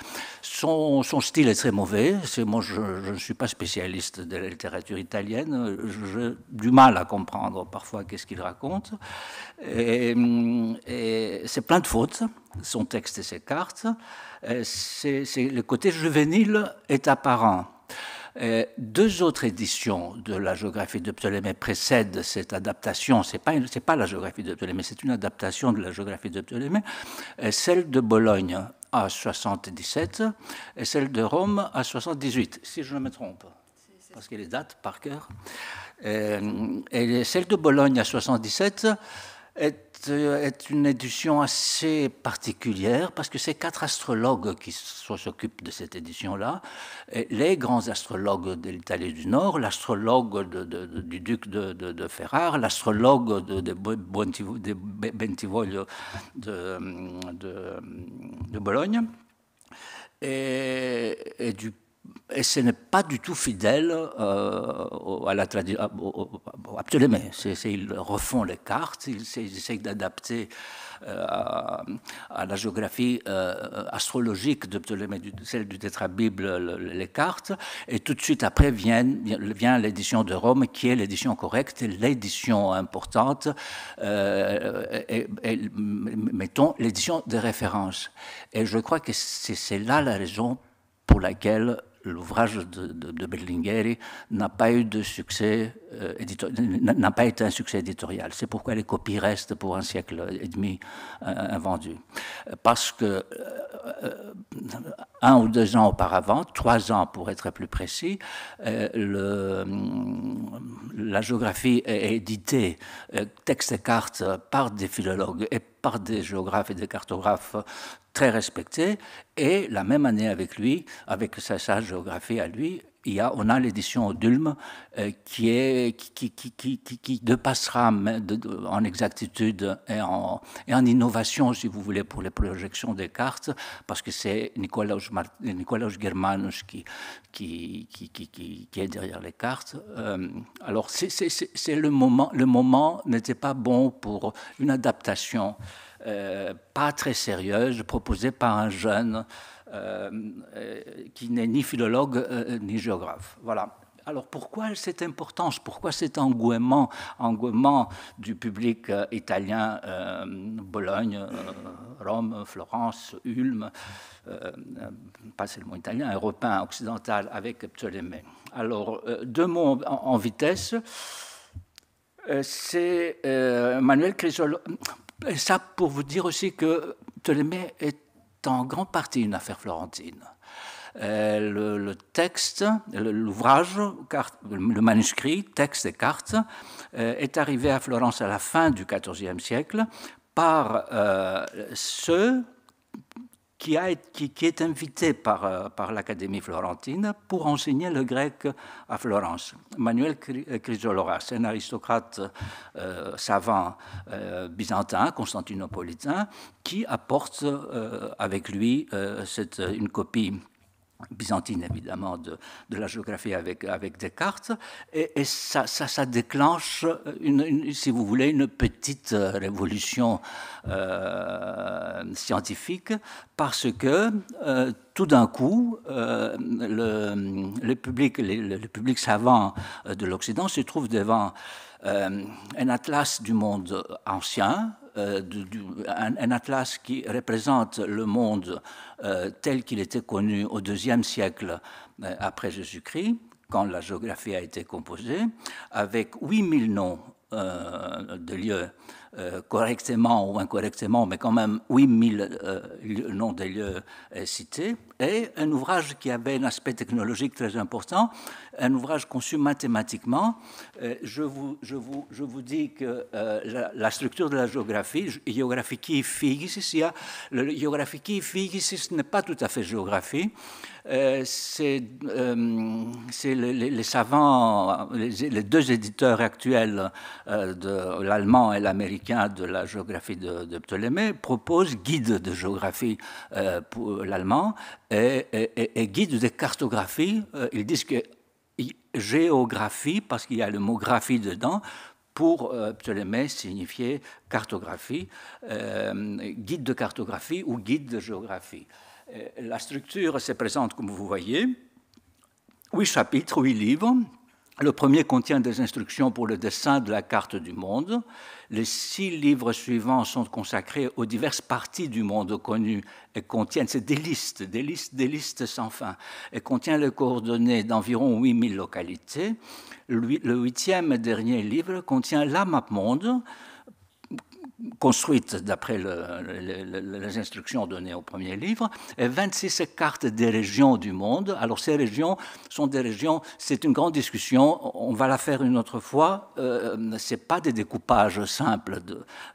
Son, style est très mauvais. moi, je, ne suis pas spécialiste de la littérature italienne. J'ai du mal à comprendre parfois qu'est-ce qu'il raconte. Et, c'est plein de fautes, son texte et ses cartes. C'est, le côté juvénile est apparent. Euh, deux autres éditions de la géographie de Ptolémée précèdent cette adaptation. Ce n'est pas, pas, la géographie de Ptolémée, c'est une adaptation de la géographie de Ptolémée, euh, celle de Bologne à 77 et celle de Rome à 78, si je ne me trompe, parce que les dates par cœur. Et, euh, et celle de Bologne à 77 est euh, est une édition assez particulière parce que c'est quatre astrologues qui s'occupent de cette édition-là. Les grands astrologues de l'Italie du Nord, l'astrologue du duc de, Ferrare, l'astrologue de, de, Bentivoglio de, Bologne et, et du et ce n'est pas du tout fidèle euh, à la tradition. Absolument. ils refont les cartes, ils, ils essayent d'adapter euh, à, la géographie euh, astrologique de Ptolémée, celle du Tétrabible, bible les cartes. Et tout de suite après vient, vient l'édition de Rome, qui est l'édition correcte, l'édition importante, et, mettons l'édition de référence. Et je crois que c'est là la raison pour laquelle l'ouvrage de, de, n'a pas eu de succès euh, n'a pas été un succès éditorial. C'est pourquoi les copies restent pour un siècle et demi euh, invendues. Parce que euh, un ou deux ans auparavant, trois ans pour être plus précis, le, mm, la géographie est éditée, texte et cartes, par des philologues et par des géographes et des cartographes très respectés. Et la même année avec lui, avec sa, sa géographie à lui, on a l'édition d'Ulm euh, qui, est, qui, qui, qui, qui dépassera en exactitude et en, et en, innovation, si vous voulez, pour les projections des cartes, parce que c'est Nicolas Nicolas Germanus qui, qui, est derrière les cartes. Euh, alors, c'est le moment. Le moment n'était pas bon pour une adaptation euh, pas très sérieuse proposée par un jeune. Euh, qui n'est ni philologue euh, euh, ni géographe. Voilà. Alors pourquoi cette importance, pourquoi cet engouement, engouement du public italien, Bologne, Rome, Florence, Ulm, pas seulement italien, européen, occidental, avec Ptolémée Alors deux mots en, vitesse. C'est Manuel et Ça pour vous dire aussi que Ptolémée est en grande partie une affaire florentine. Euh, le, texte, l'ouvrage, le manuscrit, texte et cartes, euh, est arrivé à Florence à la fin du XIVe siècle par euh, ceux qui, est invité par, euh, par l'Académie florentine pour enseigner le grec à Florence. Manuel c'est euh, un aristocrate euh, savant byzantin, constantinopolitain, qui apporte avec lui une copie byzantine évidemment de, la géographie avec, avec Descartes, et, et ça, déclenche, si vous voulez, une petite révolution euh, scientifique, parce que euh, tout d'un coup, euh, le, public, le, public savant de l'Occident se trouve devant un atlas du monde ancien, euh, un, atlas qui représente le monde euh, tel qu'il était connu au deuxième siècle euh, après Jésus-Christ, quand la géographie a été composée, avec 8000 noms de lieux, correctement ou incorrectement, mais quand même 8000 noms de lieux cités et un ouvrage qui avait un aspect technologique très important, un ouvrage conçu mathématiquement. Euh, je vous, je vous, je vous dis que euh, la, structure de la géographie, géographie qui hein, le n'est pas tout à fait géographie. Euh, c'est les, savants, les, deux éditeurs actuels l'allemand et l'américain de la géographie de, de, Ptolémée proposent guide de géographie pour l'allemand et, guide de cartographie. Euh, ils disent que géographie, parce qu'il y a le mot graphie dedans, pour Ptolémée euh, signifier « cartographie, euh, guide de cartographie ou guide de géographie. la structure se présente comme vous voyez, huit chapitres, huit livres, le premier contient des instructions pour le dessin de la carte du monde. Les six livres suivants sont consacrés aux diverses parties du monde connu et contiennent, des listes, des listes, des listes sans fin, et contient les coordonnées d'environ 8000 localités. Le huitième et dernier livre contient la map monde, construite d'après les instructions données au premier livre, et 26 cartes des régions du monde. Alors ces régions sont des régions, c'est une grande discussion, on va la faire une autre fois, euh, ce n'est pas des découpages simples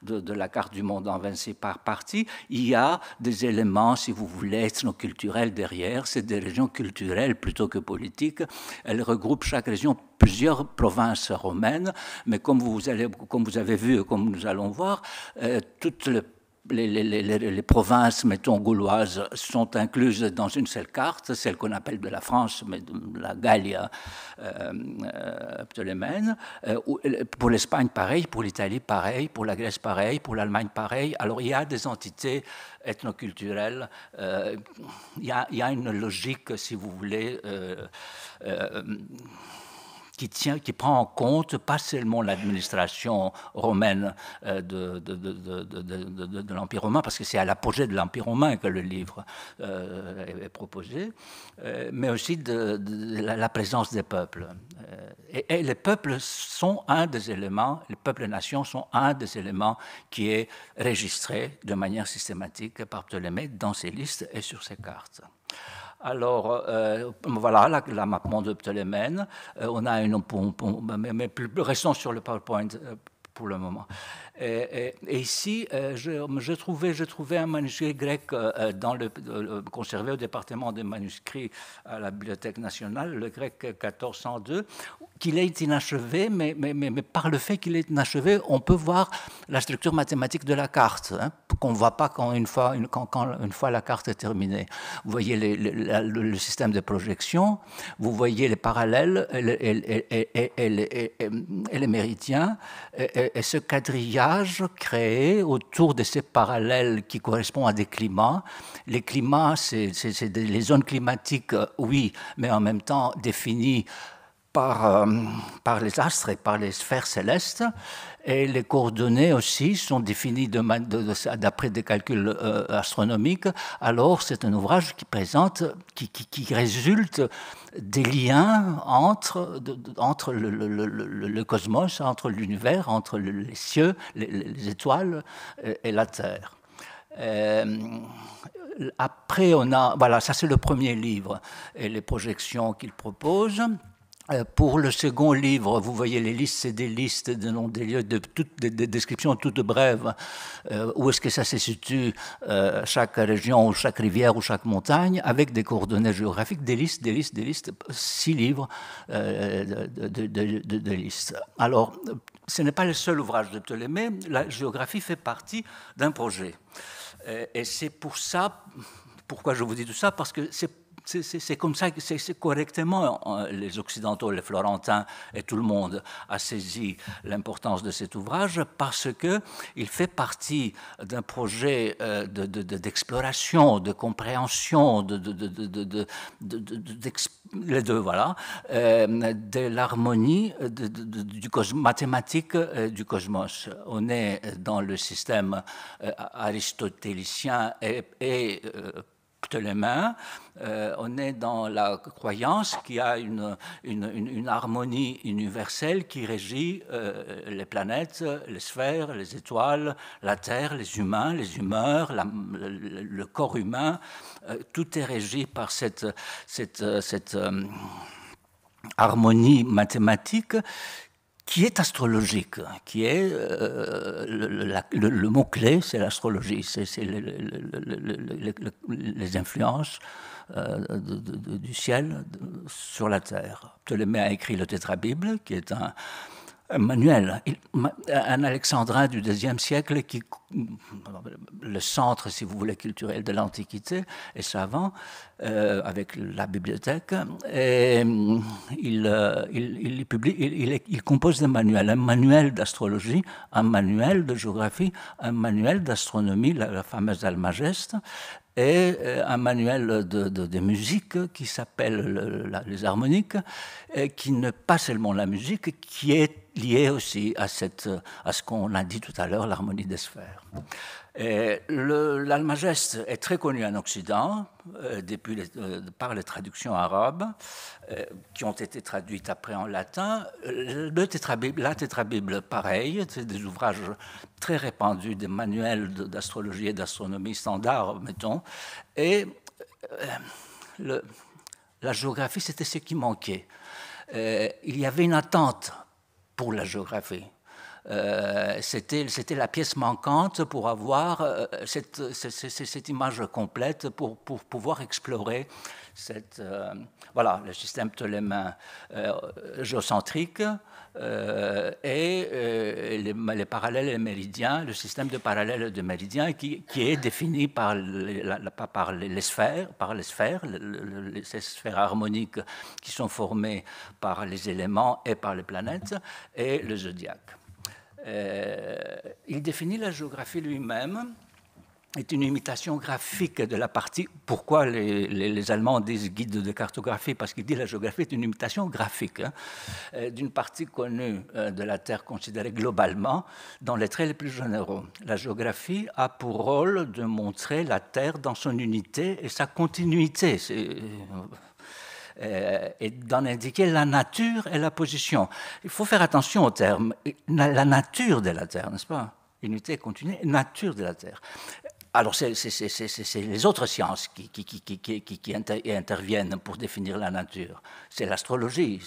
de, de, la carte du monde en 26 parties, il y a des éléments, si vous voulez, ethnoculturels derrière, c'est des régions culturelles plutôt que politiques, elles regroupent chaque région plusieurs provinces romaines, mais comme vous, comme vous avez vu et comme nous allons voir, euh, toutes les provinces, mettons, gauloises sont incluses dans une seule carte, celle qu'on appelle de la France, mais de la Gallia euh, euh, euh pour l'Espagne, pareil, pour l'Italie, pareil, pour la Grèce, pareil, pour l'Allemagne, pareil. Alors, il y a des entités ethnoculturelles, il, y a, il y a une logique, si vous voulez qui, tient, qui prend en compte pas seulement l'administration romaine euh, de, de, l'Empire romain, parce que c'est à l'apogée de l'Empire romain que le livre euh, est, proposé, euh, mais aussi de, la, présence des peuples. Et, les peuples sont un des éléments, les peuples-nations et sont un des éléments qui est registré de manière systématique par Ptolémée dans ses listes et sur ses cartes. Alors, euh, euh, voilà la, la, mappement de Ptolémène. Euh, on a une. On, mais, plus, récent sur le PowerPoint pour le moment. Et, ici, euh, je, trouvé trouvais, je trouvais un manuscrit grec euh, euh, dans le, conservé au département des manuscrits à la Bibliothèque nationale, le grec 1402, qu'il est inachevé, mais, mais, mais, par le fait qu'il est inachevé, on peut voir la structure mathématique de la carte, hein, qu'on ne voit pas quand une, fois, quand, une fois la carte est terminée. Vous voyez le système de projection, vous voyez les parallèles et, et les méridiens, et ce quadrillage créé autour de ces parallèles qui correspondent à des climats. Les climats, c'est les zones climatiques, euh, oui, mais en même temps définies par, euh, par les astres et par les sphères célestes. Et les coordonnées aussi sont définies d'après des calculs euh, astronomiques. Alors, c'est un ouvrage qui présente, qui, qui, résulte des liens entre, entre le, cosmos, entre l'univers, entre les cieux, les, étoiles euh, et, la Terre. après, on a. Voilà, ça c'est le premier livre et les projections qu'il propose. Euh, pour le second livre, vous voyez les listes, c'est des listes de noms des lieux, de toutes des, descriptions toutes brèves. Euh, où est-ce que ça se situe euh, chaque région, ou chaque rivière, ou chaque montagne, avec des coordonnées géographiques, des listes, des listes, des listes, six livres de, de, listes. Alors, ce n'est pas le seul ouvrage de Ptolémée. La géographie fait partie d'un projet, et c'est pour ça, pourquoi je vous dis tout ça, parce que c'est c'est comme ça que c'est correctement les Occidentaux, les Florentins et tout le monde a saisi l'importance de cet ouvrage parce qu'il fait partie d'un projet d'exploration, de, de, de, compréhension, voilà, de l'harmonie du mathématique du cosmos. On est dans le système aristotélicien et, et les mains. Euh, on est dans la croyance qu'il y a une, harmonie universelle qui régit euh, les planètes, les sphères, les étoiles, la Terre, les humains, les humeurs, le, corps humain. Euh, tout est régi par cette, cette harmonie mathématique qui est astrologique, hein, qui est euh, le, mot-clé, c'est l'astrologie, c'est les influences euh, du ciel sur la terre. Ptolémée a écrit le Tétrabible, qui est un, manuel. un alexandrin du deuxième siècle qui, le centre, si vous voulez, culturel de l'Antiquité, et savant, euh, avec la bibliothèque, et euh, il, euh, publie, il, compose des manuels, un manuel d'astrologie, un manuel de géographie, un manuel d'astronomie, la, fameuse Almageste, et un manuel de, de, musique qui s'appelle les harmoniques, et qui n'est pas seulement la musique, qui est lié aussi à, cette, à ce qu'on a dit tout à l'heure, l'harmonie des sphères. L'almageste est très connu en Occident euh, depuis euh, par les traductions arabes euh, qui ont été traduites après en latin. Le la tétrabible, pareil, c'est des ouvrages très répandus, des manuels d'astrologie et d'astronomie standard, mettons. Et le, la géographie, c'était ce qui manquait. il y avait une attente pour la géographie. Euh, c'était, la pièce manquante pour avoir euh, cette, cette, image complète, pour, pour pouvoir explorer cette, euh, voilà, le système ptolémain géocentrique euh, et euh, les, parallèles et les méridiens, le système de parallèles et de méridiens qui, est défini par les, par sphères, par les sphères, ces sphères harmoniques qui sont formées par les éléments et par les planètes et le zodiaque. Euh, il définit la géographie lui-même est une imitation graphique de la partie. Pourquoi les, Allemands disent guide de cartographie Parce qu'ils disent la géographie est une imitation graphique hein. euh, d'une partie connue euh, de la Terre considérée globalement dans les traits les plus généraux. La géographie a pour rôle de montrer la Terre dans son unité et sa continuité. Euh, et d'en indiquer la nature et la position. Il faut faire attention au terme. La nature de la Terre, n'est-ce pas Unité continue, nature de la Terre alors, c'est les autres sciences qui, interviennent pour définir la nature. C'est l'astrologie.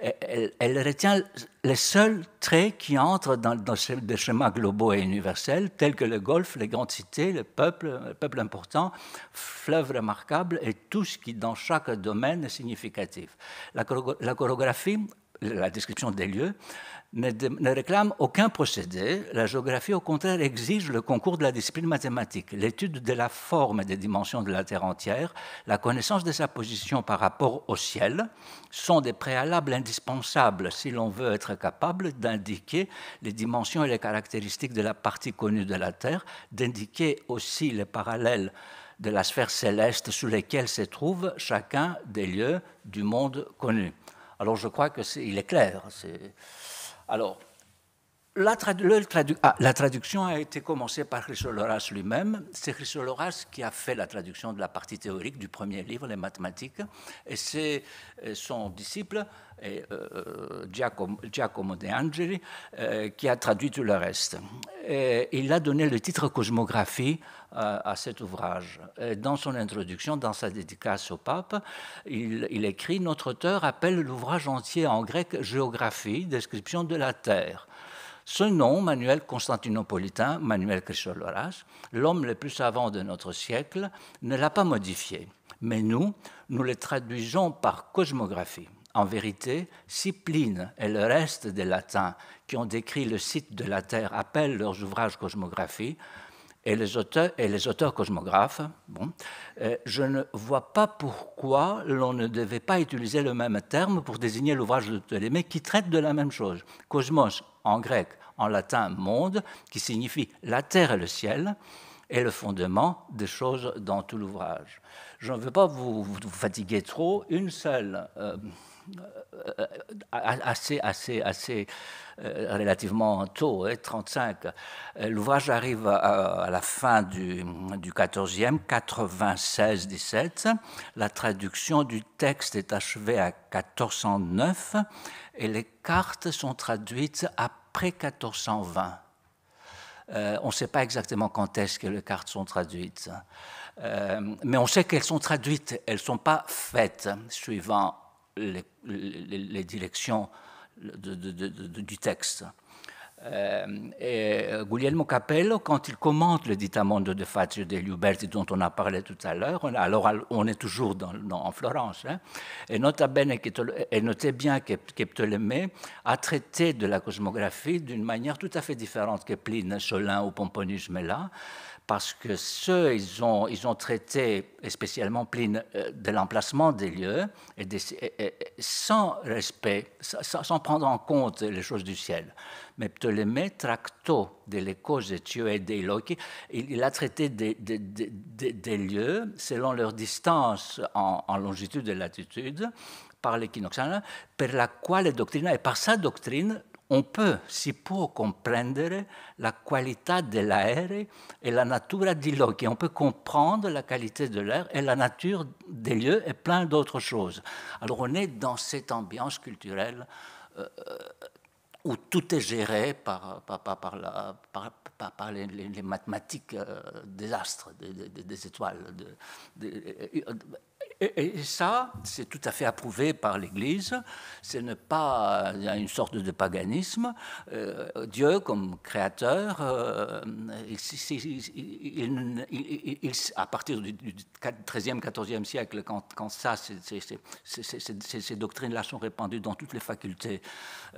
Elle, retient les seuls traits qui entrent dans, des schémas globaux et universels, tels que le golfe, les grandes cités, le peuple important, peuple important, fleuves remarquables et tout ce qui, dans chaque domaine, est significatif. La, chorographie la description des lieux, ne, réclame aucun procédé. La géographie, au contraire, exige le concours de la discipline mathématique, l'étude de la forme et des dimensions de la Terre entière, la connaissance de sa position par rapport au ciel, sont des préalables indispensables si l'on veut être capable d'indiquer les dimensions et les caractéristiques de la partie connue de la Terre, d'indiquer aussi les parallèles de la sphère céleste sous lesquels se trouve chacun des lieux du monde connu. Alors je crois qu'il est, est clair. Hein, alors, ah, la, traduction a été commencée par Chrysoloras lui-même. C'est Chrysoloras qui a fait la traduction de la partie théorique du premier livre, les mathématiques. Et c'est euh, son disciple, euh, euh, Giacomo, de Angeli, qui a traduit tout le reste. il a donné le titre Cosmographie à cet ouvrage. dans son introduction, dans sa dédicace au pape, il, il écrit Notre auteur appelle l'ouvrage entier en grec Géographie, description de la Terre. Ce nom, Manuel constantinopolitain, Manuel Chrysoloras, l'homme le plus savant de notre siècle, ne l'a pas modifié. Mais nous, nous le traduisons par cosmographie. En vérité, Cipline et le reste des latins qui ont décrit le site de la Terre appellent leurs ouvrages cosmographie, et les auteurs, et les auteurs cosmographes, bon, euh, je ne vois pas pourquoi l'on ne devait pas utiliser le même terme pour désigner l'ouvrage de Ptolémée qui traite de la même chose. Cosmos en grec, en latin monde, qui signifie la terre et le ciel, est le fondement des choses dans tout l'ouvrage. Je ne veux pas vous, fatiguer trop, une seule... Euh, euh, euh, assez, assez, assez euh, relativement tôt, 35. Hein, l'ouvrage arrive à, la fin du, 14e, 96-17. La traduction du texte est achevée à 1409 et les cartes sont traduites après 1420. on ne sait pas exactement quand est-ce que les cartes sont traduites. Hein. mais on sait qu'elles sont traduites, elles ne sont pas faites suivant les, directions du texte. Euh, et euh, Guglielmo Capello, quand il commente le Dittamondo de Fazio e de Liuberti dont on a parlé tout à l'heure, alors on est toujours en Florence, hein, et, bene, et notez bien que, Ptolémée a traité de la cosmographie d'une manière tout à fait différente que Pline, Solin ou Pomponius Mela parce que ceux, ils ont, ils ont traité, spécialement Pline, euh, de l'emplacement des lieux et sans respect, sans, prendre en compte les choses du ciel. Mais Ptolémée Tracto de l'écho de et des Loki, il, a traité des, lieux selon leur distance en, longitude et latitude par l'équinoxe, par la quoi les doctrines, et par sa doctrine, on peut si pour comprendre la qualité de l'air et la nature du lieu, on peut comprendre la qualité de l'air et la nature des lieux et plein d'autres choses. Alors on est dans cette ambiance culturelle euh, euh, où tout est géré par, par, les, mathématiques euh, des astres, des, étoiles. Et, ça, c'est tout à fait approuvé par l'Église. Ce n'est pas une sorte de paganisme. Euh, Dieu, comme créateur, euh, à partir du XIIIe, XIVe siècle, quand, ça, ces doctrines-là sont répandues dans toutes les facultés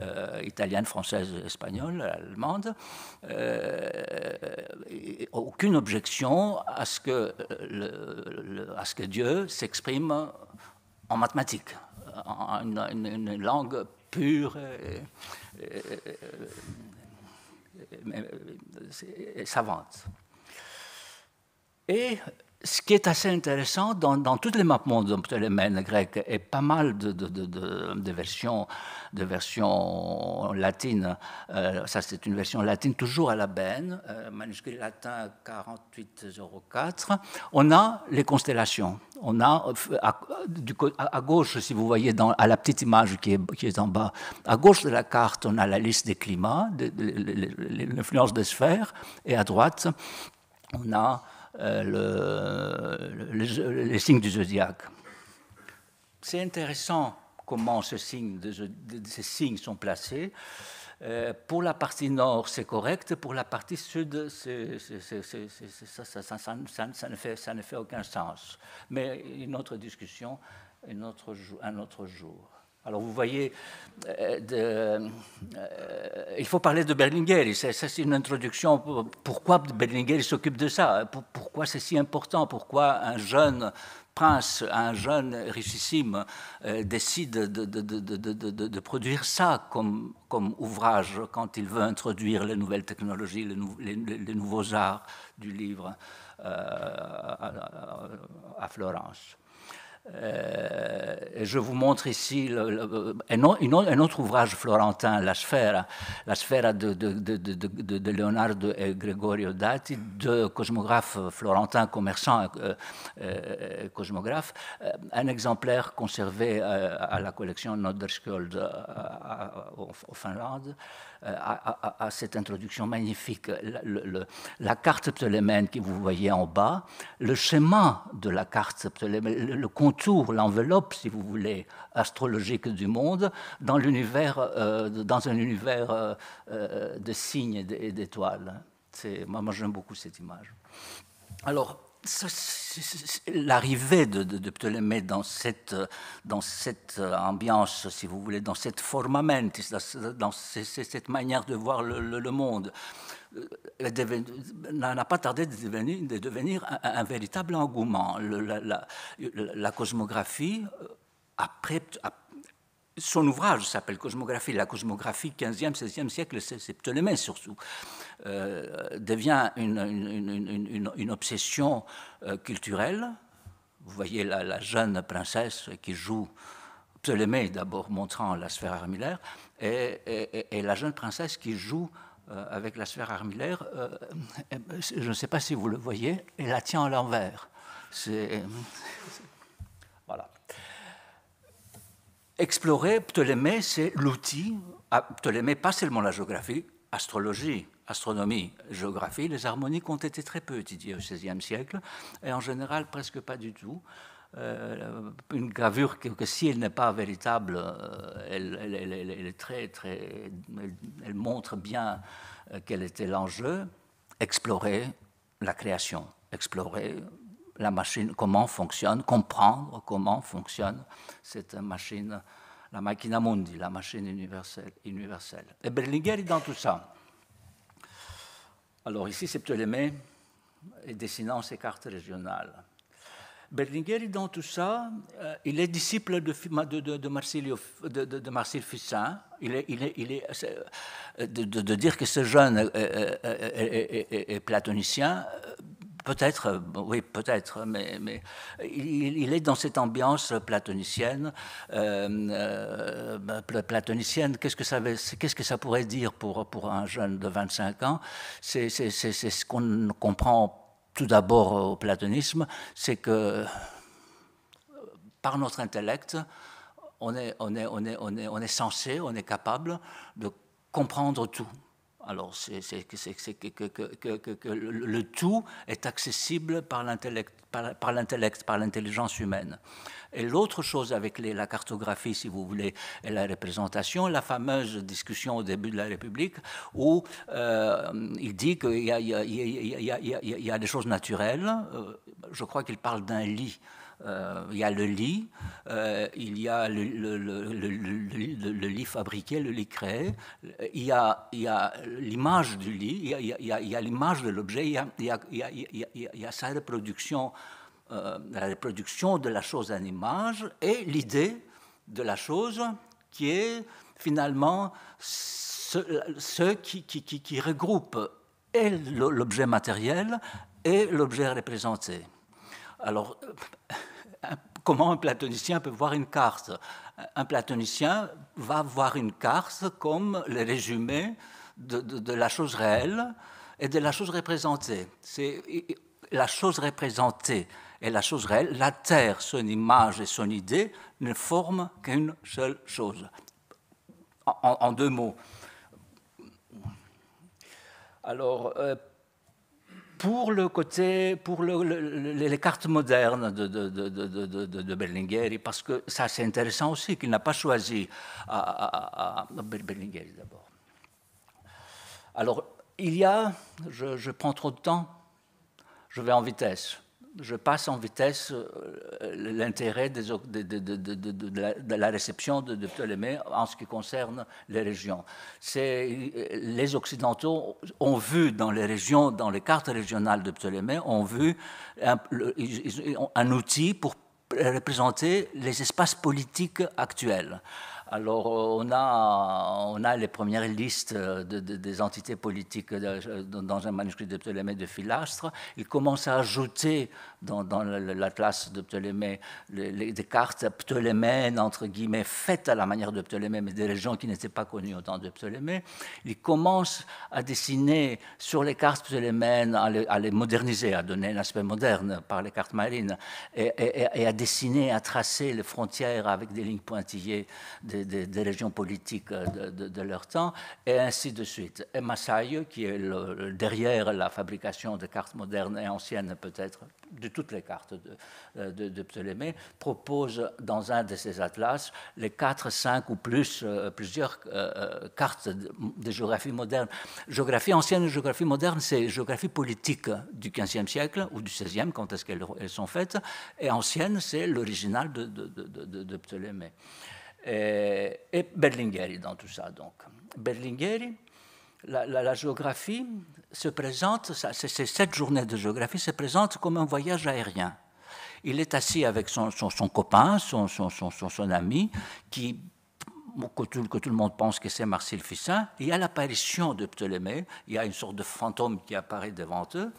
euh, italiennes, françaises, espagnoles, allemandes, aucune objection à ce que, le, à ce que Dieu s'exprime s'exprime en mathématiques, en une, langue pure et, et savante. Et ce qui est assez intéressant dans, toutes les les mondes de Ptolémène grec et pas mal de, versions, de versions latines, euh, ça c'est une version latine toujours à la benne, euh, manuscrit latin 4804, on a les constellations. On a euh, à, gauche, si vous voyez à la petite image qui qui est, en bas, à gauche de la carte, on a la liste des climats, l'influence des sphères, et à droite, on a euh, le, les signes du zodiaque. C'est intéressant comment ces signes, ces signes sont placés. Euh, pour la partie nord, c'est correct. Pour la partie sud, ça ne fait aucun sens. Mais une autre discussion, un autre jour. Alors vous voyez, euh, euh, il faut parler de Berlinguer. c'est une introduction. Pourquoi Berlinguer s'occupe de ça Pourquoi c'est si important Pourquoi un jeune prince, un jeune richissime, euh, décide de, produire ça comme, ouvrage quand il veut introduire les nouvelles technologies, les, nouveaux arts du livre à Florence euh, je vous montre ici un, autre, ouvrage florentin, La sphère la de, Leonardo et Gregorio Dati, deux cosmographes florentins, commerçants, et euh, euh, cosmographes, un exemplaire conservé à, la collection Norderskjöld en Finlande. Euh, à, cette introduction magnifique. La, carte ptolémène que vous voyez en bas, le schéma de la carte ptolémène, le contour, l'enveloppe, si vous voulez, astrologique du monde, dans, l'univers, euh, dans un univers euh, de signes et d'étoiles. moi, moi j'aime beaucoup cette image. Alors, L'arrivée de, Ptolémée dans cette, dans cette ambiance, si vous voulez, dans cette formament, dans cette manière de voir le, monde, euh, n'a pas tardé de devenir, de devenir un, véritable engouement. la, la, cosmographie, euh, après, après son ouvrage s'appelle Cosmographie, la cosmographie 15e, 16e siècle, c'est Ptolémée surtout, euh, devient une, obsession euh, culturelle. Vous voyez la, jeune princesse qui joue Ptolémée, d'abord montrant la sphère armillaire, et, la jeune princesse qui joue euh, avec la sphère armillaire, je ne sais pas si vous le voyez, elle la tient à l'envers. C'est explorer Ptolémée, c'est l'outil. Ptolémée, pas seulement la géographie, astrologie, astronomie, géographie. Les harmoniques ont été très peu étudiées au XVIe siècle, et en général presque pas du tout. Euh, une gravure que, si elle n'est pas véritable, euh, elle, est très, très, elle, montre bien euh, quel était l'enjeu. Explorer la création, explorer la machine, comment fonctionne, comprendre comment fonctionne cette machine, la machina mundi, la machine universelle. universelle. Eh ben, et Berlinguer est dans tout ça. Alors ici, c'est Ptolémée et dessinant ses cartes régionales. Berlinguer, dans tout ça, euh, il est disciple de, de, de, de Il est, est euh, de, dire que ce jeune est, euh, platonicien, Peut-être, euh, oui, peut-être, mais, mais il, est dans cette ambiance platonicienne. Euh, euh, bah, platonicienne, qu'est-ce que, ça, qu'est-ce que ça pourrait dire pour, pour un jeune de 25 ans c'est, c'est, ce qu'on comprend tout d'abord au platonisme, c'est que par notre intellect, on est, on est, on est, on est, on est censé, on est capable de comprendre tout. Alors c'est que, le tout est accessible par l'intellect, par l'intelligence humaine. Et l'autre chose avec la cartographie, si vous voulez, et la représentation, la fameuse discussion au début de la République où euh, il dit qu'il y, a des choses naturelles. Euh, je crois qu'il parle d'un lit il y a le lit, il y a le, lit fabriqué, le lit créé, il y a, l'image du lit, il y a, l'image de l'objet, il y a, sa reproduction, la reproduction de la chose en image et l'idée de la chose qui est finalement ce, qui, qui, qui regroupe l'objet matériel et l'objet représenté. Alors, euh, comment un platonicien peut voir une carte Un platonicien va voir une carte comme le résumé de, la chose réelle et de la chose représentée. C'est la chose représentée et la chose réelle, la Terre, son image et son idée ne forment qu'une seule chose. En, en, deux mots. Alors, euh, pour le côté, pour les cartes modernes de, de, parce que ça c'est intéressant aussi qu'il n'a pas choisi à, ah, ah, ah, d'abord. Alors il y a, je prends trop de temps, je vais en vitesse je passe en vitesse l'intérêt de, la réception de, Ptolémée en ce qui concerne les régions. Euh, les Occidentaux ont vu dans les régions, dans les cartes régionales de Ptolémée, ont vu un outil pour représenter les espaces politiques actuels. Alors, euh, on a, on a les premières listes euh, des entités politiques euh, dans un manuscrit de Ptolémée de Philastre. Il commence à ajouter dans, l'Atlas de Ptolémée, les, des cartes ptolémènes, entre guillemets, faites à la manière de Ptolémée, mais des régions qui n'étaient pas connues au temps de Ptolémée. Il commence à dessiner sur les cartes ptolémènes, à les, moderniser, à donner un aspect moderne par les cartes marines, et, à dessiner, à tracer les frontières avec des lignes pointillées des, régions politiques de, leur temps, et ainsi de suite. Et Massaïe, qui est derrière la fabrication de cartes modernes et anciennes peut-être de toutes les cartes euh, de, Ptolémée, propose dans un de ses atlas les quatre, cinq ou plus, euh, plusieurs euh, cartes de, géographie moderne. Géographie ancienne et géographie moderne, c'est géographie politique du XVe siècle ou du XVIe, quand est-ce qu'elles sont faites, et ancienne, c'est l'original de, Ptolémée. Et, et dans tout ça, donc. Berlingueri, la, géographie se présente, ces sept journées de géographie se présente comme un voyage aérien. Il est assis avec son, copain, son, ami, qui, que tout, le monde pense que c'est Marcel Fissin. Il y a l'apparition de Ptolémée, il y a une sorte de fantôme qui apparaît devant eux.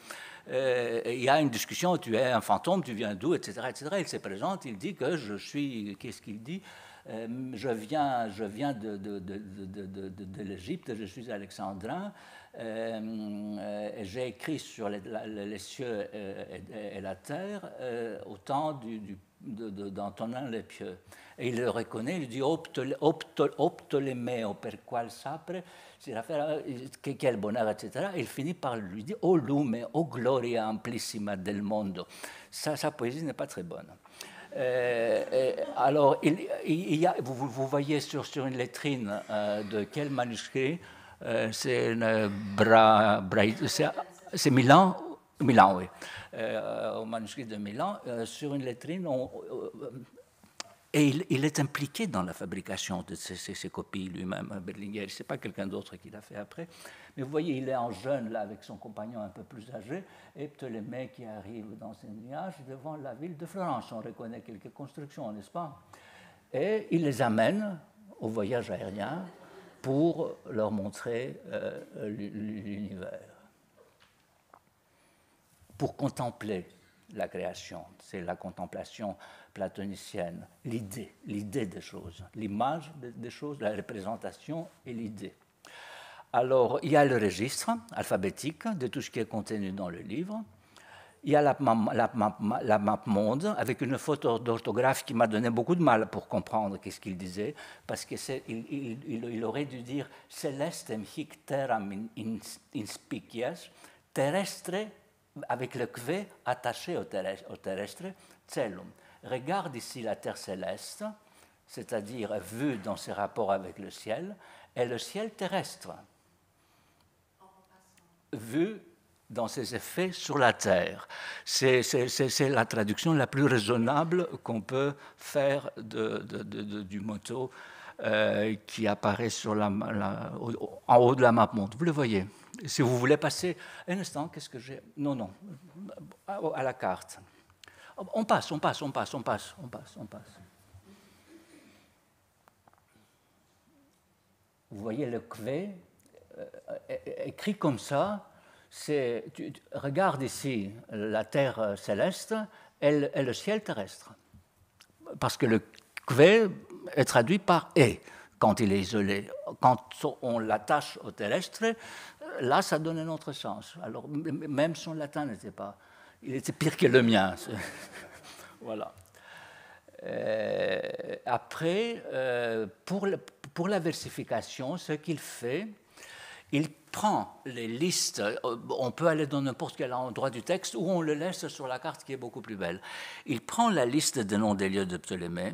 Euh, il y a une discussion, tu es un fantôme, tu viens d'où, etc., etc. Il se présente, il dit que je suis, qu'est-ce qu'il dit euh, je viens, je viens de, de, l'Égypte, je suis alexandrin. Euh, euh, j'ai écrit sur les, cieux et, la terre au temps d'Antonin le Pieux. » Et il le reconnaît, il dit Optolemeo oh, per qual sapre, quel bonheur, etc. il finit par lui dire O oh, lume, o oh, gloria amplissima del mondo. sa poésie n'est pas très bonne. Euh, euh, alors, il, y a, vous, vous, voyez sur, sur une lettrine euh, de quel manuscrit C'est bra, Milan Milan, oui. au manuscrit de Milan, sur une lettrine, et il, est impliqué dans la fabrication de ces, copies lui-même, Berlinguer. c'est pas quelqu'un d'autre qui l'a fait après. Mais vous voyez, il est en jeune là avec son compagnon un peu plus âgé, et Ptolémée qui arrive dans ses nuages devant la ville de Florence. On reconnaît quelques constructions, n'est-ce pas Et il les amène au voyage aérien pour leur montrer euh, l'univers, pour contempler la création, c'est la contemplation platonicienne, l'idée, l'idée des choses, l'image des choses, la représentation et l'idée. Alors, il y a le registre alphabétique de tout ce qui est contenu dans le livre. Il y a la map, monde avec une photo d'orthographe qui m'a donné beaucoup de mal pour comprendre qu'est-ce qu'il disait, parce qu'il aurait dû dire Celestem hic terram in, inspicias, terrestre, avec le kv attaché au terrestre, au terrestre celum. Regarde ici la terre céleste, c'est-à-dire vue dans ses rapports avec le ciel, et le ciel terrestre vu dans ses effets sur la Terre. C'est la traduction la plus raisonnable qu'on peut faire du moto euh, qui apparaît sur la, en haut de la map monde. Vous le voyez. Si vous voulez passer un instant, qu'est-ce que j'ai Non, non, à, la carte. On passe, on passe, on passe, on passe, on passe, on passe. Vous voyez le cvé euh, écrit comme ça, c'est, regarde ici la Terre euh, céleste et le, le ciel terrestre. Parce que le kve est traduit par et quand il est isolé. Quand on l'attache au terrestre, euh, là, ça donne un autre sens. Alors, même son latin n'était pas. Il était pire que le mien. voilà. après, pour, pour la versification, ce qu'il fait, il prend les listes, euh, on peut aller dans n'importe quel endroit du texte ou on le laisse sur la carte qui est beaucoup plus belle. Il prend la liste des noms des lieux de Ptolémée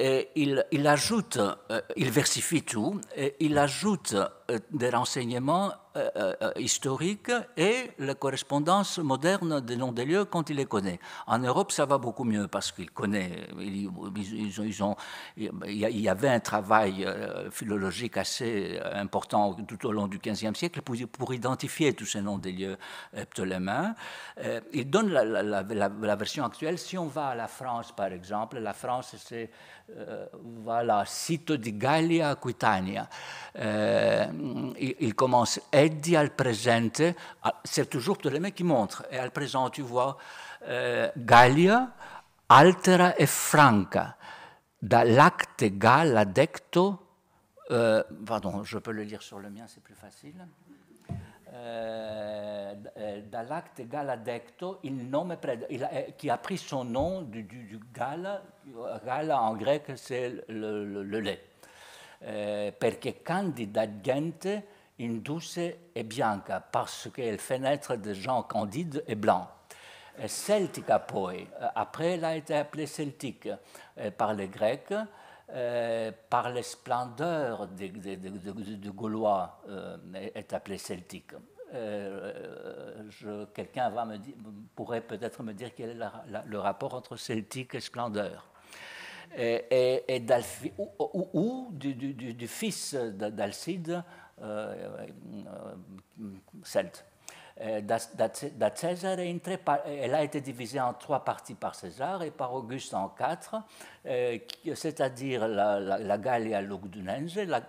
et il, ajoute, euh, il versifie tout, et il ajoute euh, des renseignements euh, euh, historiques et la correspondance moderne des noms des lieux quand il les connaît. En Europe, ça va beaucoup mieux parce qu'il connaît. Ils, ont, il y avait un travail philologique assez important tout au long du XVe siècle pour, identifier tous ces noms des lieux ptolémains. Il donne la, version actuelle. Si on va à la France, par exemple, la France, c'est voilà, Sito di Gallia Aquitania. Euh, il, commence Eddie al presente ah, C'est toujours Ptolémée qui montre. Et al présente, tu vois, euh, Galia, Gallia, Altera et Franca. Dalacte gal adecto. decto. Euh, pardon, je peux le lire sur le mien, c'est plus facile. Dalacte gal adecto, il nomme, eh, qui a pris son nom du, du, Gal en grec, c'est le lait. Eh, e bianca, parce qu'elle fait naître des gens candides et blancs. Eh, Celtica poi, eh, après elle a été appelée celtique par les Grecs, par les splendeurs des, gaulois Gaulois, est appelée celtique. Quelqu'un pourrait peut-être me dire quel est le rapport entre celtique et splendeur et, et et ou, ou, ou, du, du, du fils d'Alcide, euh, euh, euh celte. Euh, César elle a été divisée en trois parties par César et par Auguste en quatre, euh, c'est-à-dire la, Gallia Lugdunense, la,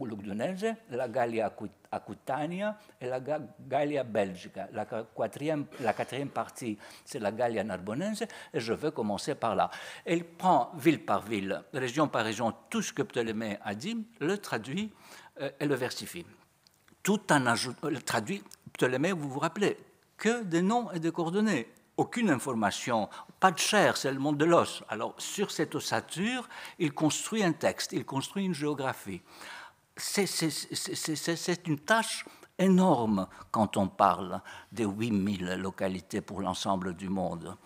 Lugdunense, la Gallia Aquitania et la Gallia Belgica. La quatrième, la quatrième partie, c'est la Gallia Narbonense et je veux commencer par là. Elle prend ville par ville, région par région, tout ce que Ptolémée a dit, le traduit euh, et le versifie. Tout en ajoutant, traduit Ptolémée, vous vous rappelez, que des noms et des coordonnées. Aucune information, pas de chair, c'est le monde de l'os. Alors, sur cette ossature, il construit un texte, il construit une géographie. C'est une tâche énorme quand on parle des 8000 localités pour l'ensemble du monde.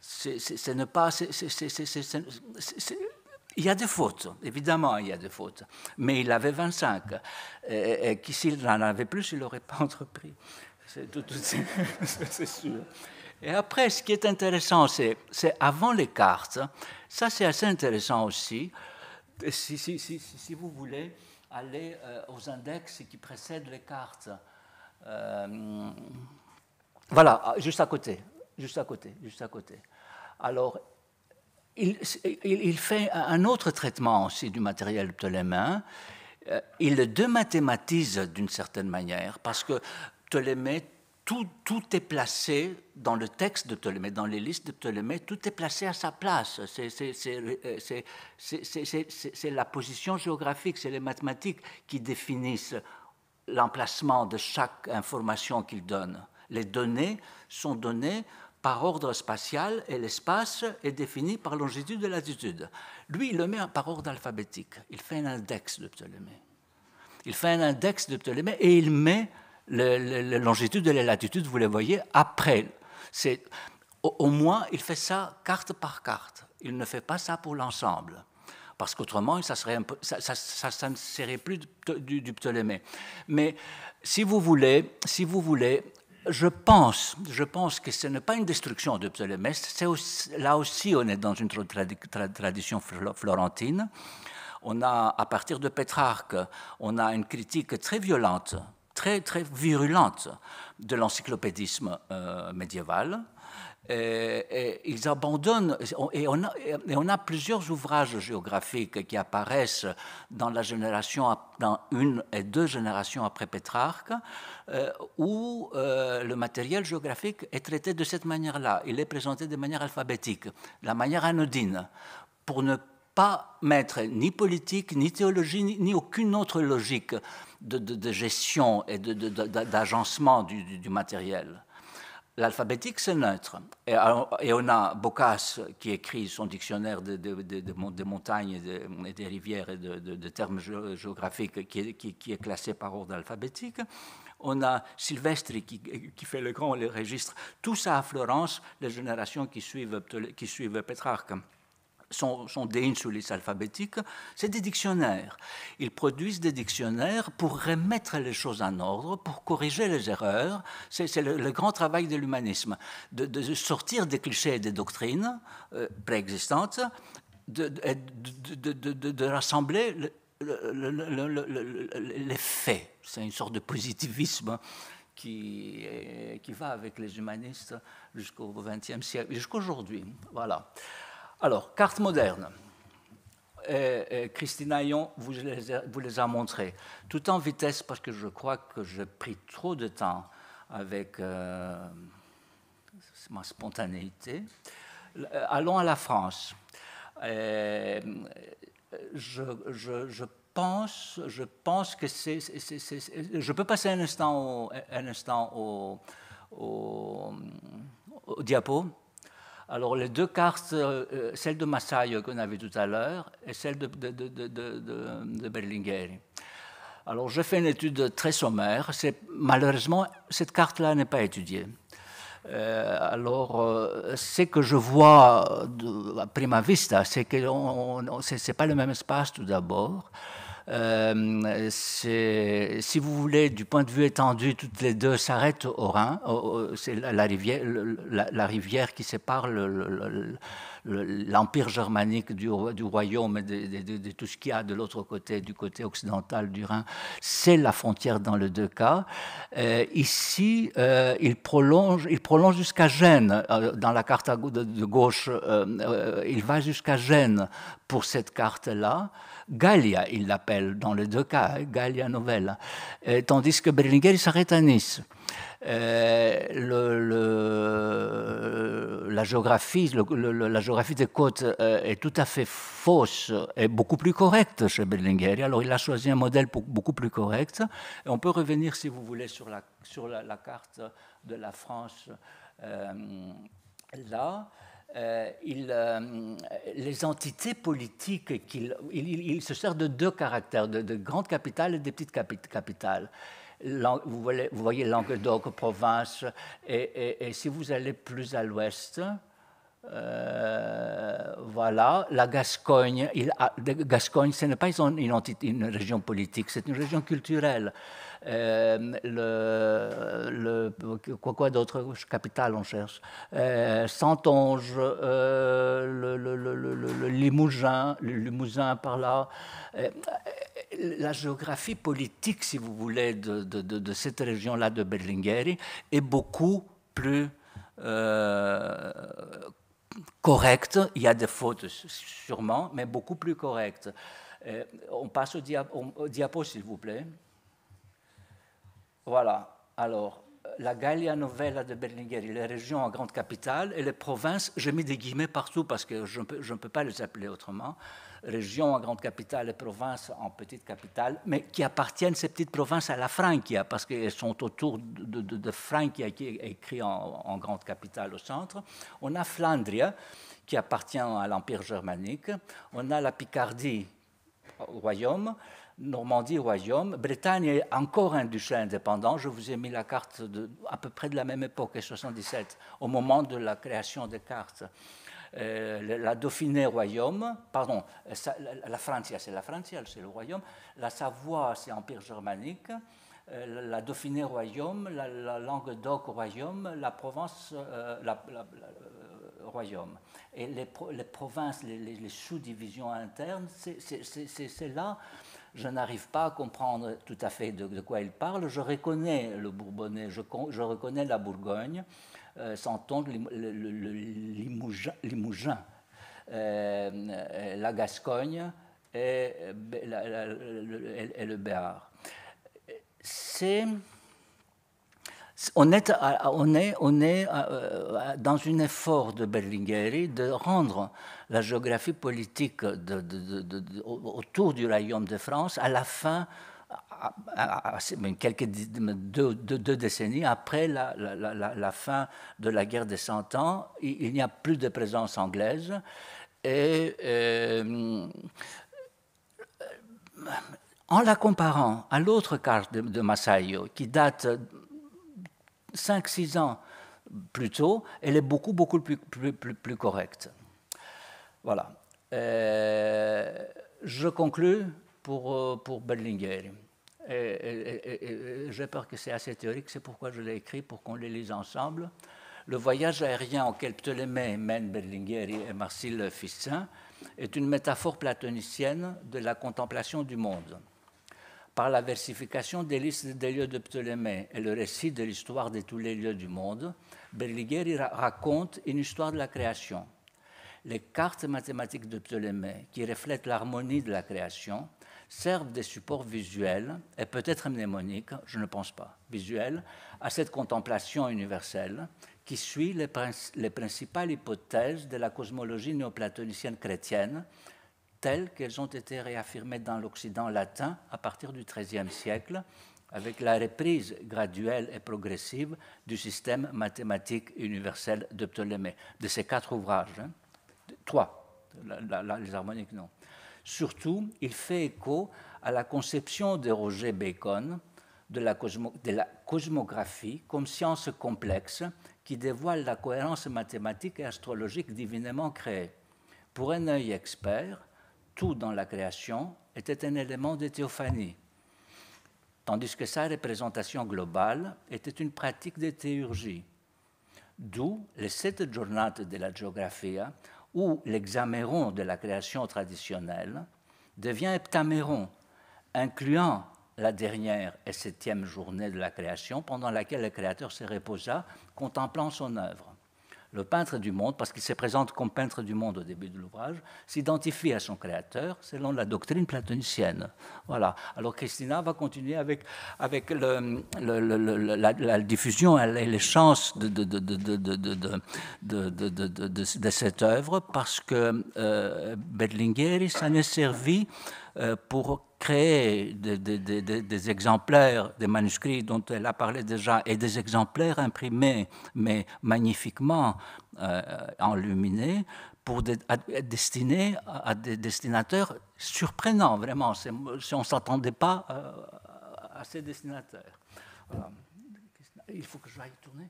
C'est ne pas. Il y a des fautes, évidemment, il y a des fautes. Mais il avait 25. Et, s'il n'en avait plus, il n'aurait pas entrepris. C'est tout, sûr. Et après, ce qui est intéressant, c'est, avant les cartes. Ça, c'est assez intéressant aussi. Si, vous voulez aller euh, aux index qui précèdent les cartes. Euh, voilà, juste à côté. Juste à côté, juste à côté. Alors, il, fait un autre traitement aussi du matériel ptoléméen. Euh, il le démathématise d'une certaine manière, parce que Ptolémée, tout, tout, est placé dans le texte de Ptolémée, dans les listes de Ptolémée, tout est placé à sa place. Euh, c'est la position géographique, c'est les mathématiques qui définissent l'emplacement de chaque information qu'il donne. Les données sont données par ordre spatial et l'espace est défini par longitude et latitude. Lui, il le met par ordre alphabétique. Il fait un index de Ptolémée. Il fait un index de Ptolémée et il met la longitude et la latitude, vous les voyez, après. au, moins, il fait ça carte par carte. Il ne fait pas ça pour l'ensemble. Parce qu'autrement, ça, ne serait plus du, du Ptolémée. Mais si vous voulez, si vous voulez je pense, je pense que ce n'est pas une destruction de Ptolémée, là aussi on est dans une tradition florentine. On a, à partir de Pétrarque, on a une critique très violente, très, très virulente de l'encyclopédisme euh, médiéval. Et, euh, euh, ils abandonnent, et on, a, plusieurs ouvrages géographiques qui apparaissent dans la génération, dans une et deux générations après Pétrarque, euh, où le matériel géographique est traité de cette manière-là. Il est présenté de manière alphabétique, de la manière anodine, pour ne pas mettre ni politique, ni théologie, ni, aucune autre logique de, gestion et d'agencement du matériel. L'alphabétique, c'est neutre. Euh, et, on a Boccace qui écrit son dictionnaire de, de, montagnes et des rivières et de, termes géographiques qui, est classé par ordre alphabétique. On a Silvestri qui, qui fait le grand le registre. Tout ça à Florence, les générations qui suivent, qui suivent Pétrarque sont, des insulis alphabétiques, c'est des dictionnaires. Ils produisent des dictionnaires pour remettre les choses en ordre, pour corriger les erreurs. C'est le, grand travail de l'humanisme, de, sortir des clichés et des doctrines euh, préexistantes, de, de, rassembler les faits. C'est une sorte de positivisme. Qui, qui va avec les humanistes jusqu'au XXe siècle, jusqu'aujourd'hui. Voilà. Alors, carte moderne. Christine Christina vous les, a, vous montrées. Tout en vitesse, parce que je crois que j'ai pris trop de temps avec euh, ma spontanéité. Euh, allons à la France. je, pense, je pense que c'est. Je peux passer un instant un instant au diapo. Alors les deux cartes, euh, euh, celle de Massaio qu'on avait tout à l'heure et celle de, de, Alors je fais une étude très sommaire. Malheureusement, cette carte-là n'est pas étudiée. Euh, alors, c'est ce que je vois à prima vista, c'est que ce n'est pas le même espace tout d'abord. Euh, si vous voulez, du point de vue étendu, toutes les deux s'arrêtent au Rhin. C'est la rivière, qui sépare l'empire germanique du, royaume et de, tout ce qu'il y a de l'autre côté, du côté occidental du Rhin. C'est la frontière dans les deux cas. Euh, ici, euh, il prolonge, il prolonge jusqu'à Gênes. Dans la carte de, gauche, il va jusqu'à Gênes pour cette carte-là. Gallia, il l'appelle dans les deux cas, Gallia Novella, euh, tandis que Berlinguer s'arrête à Nice. Euh, la, géographie, la géographie des côtes euh, est tout à fait fausse et beaucoup plus correcte chez Berlinguer. Alors il a choisi un modèle beaucoup plus correct. on peut revenir, si vous voulez, sur la, carte de la France là. Euh, il, euh, les entités politiques, qu'il, il, se sert de deux caractères, de, grandes capitales et des petites capitales. Vous voyez, vous voyez Languedoc, province, et, si vous allez plus à l'ouest, euh, voilà, la Gascogne, il a, Gascogne, ce n'est pas une, entité, une région politique, c'est une région culturelle. Euh, le, quoi, quoi d'autre Capital, on cherche. Euh, Santonge, euh, le, le, Limousin, le Limousin par là. la géographie politique, si vous voulez, de, cette région-là de Berlingueri est beaucoup plus correcte. Il y a des fautes sûrement, mais beaucoup plus correcte. on passe au diapo, s'il vous plaît. Voilà. Alors, la Gallia Novella de Berlingueri, les régions en grande capitale et les provinces, j'ai mis des guillemets partout parce que je ne peux, pas les appeler autrement, régions en grande capitale et provinces en petite capitale, mais qui appartiennent, ces petites provinces, à la Franquia, parce qu'elles sont autour de, de, qui est écrit en, grande capitale au centre. On a Flandria, qui appartient à l'Empire germanique. On a la Picardie, au royaume. Normandie, royaume. Bretagne est encore un duché indépendant. Je vous ai mis la carte de, à peu près de la même époque, 77, au moment de la création des cartes. Euh, la Dauphiné, royaume, pardon, la, Francia, c'est la Francia, c'est le royaume. La Savoie, c'est empire germanique. Euh, la Dauphiné, royaume. La, Langue Languedoc, royaume. La Provence, euh, la, royaume. Et les, les provinces, les, les, les sous-divisions internes, c'est là je n'arrive pas à comprendre tout à fait de, quoi il parle. Je reconnais le Bourbonnais, je, je reconnais la Bourgogne, euh, sans tombe, le, le, euh, la Gascogne et, euh, le, et le Béar. C'est. On est, on est, on est dans un effort de Berlingueri de rendre la géographie politique de, autour du royaume de France à la fin quelques deux, décennies après la, fin de la guerre des Cent Ans, il, n'y a plus de présence anglaise. Et euh, en la comparant à l'autre carte de, de, qui date 5-6 ans plus tôt, elle est beaucoup, beaucoup plus, plus correcte. Voilà. Euh, je conclus pour, euh, pour Berlinguer. j'ai peur que c'est assez théorique, c'est pourquoi je l'ai écrit, pour qu'on les lise ensemble. Le voyage aérien auquel Ptolémée mène Berlinguer et Marcille Fissin est une métaphore platonicienne de la contemplation du monde. Par la versification des listes des lieux de Ptolémée et le récit de l'histoire de tous les lieux du monde, Berlinguer raconte une histoire de la création les cartes mathématiques de Ptolémée, qui reflètent l'harmonie de la création, servent des supports visuels et peut-être mnémoniques, je ne pense pas, visuels, à cette contemplation universelle qui suit les, principales hypothèses de la cosmologie néoplatonicienne chrétienne, telles qu'elles ont été réaffirmées dans l'Occident latin à partir du XIIIe siècle, avec la reprise graduelle et progressive du système mathématique universel de Ptolémée, de ses quatre ouvrages. Hein, les harmoniques non. Surtout, il fait écho à la conception de Roger Bacon de la, de la cosmographie comme science complexe qui dévoile la cohérence mathématique et astrologique divinement créée. Pour un œil expert, tout dans la création était un élément de théophanie, tandis que sa représentation globale était une pratique de théurgie. D'où les sept journées de la géographie où l'hexaméron de la création traditionnelle devient heptaméron, incluant la dernière et septième journée de la création pendant laquelle le Créateur se reposa, contemplant son œuvre le peintre du monde, parce qu'il se présente comme peintre du monde au début de l'ouvrage, s'identifie à son créateur selon la doctrine platonicienne. Voilà. Alors Christina va continuer avec, avec la, diffusion et les chances de, de, cette œuvre, parce que euh, ça s'en est servi pour créer des, exemplaires des manuscrits dont elle a parlé déjà et des exemplaires imprimés, mais magnifiquement euh, enluminés, pour des, destinés à des destinataires surprenants, vraiment. Si on ne s'attendait pas euh, à, ces destinataires. Il faut que je aille tourner.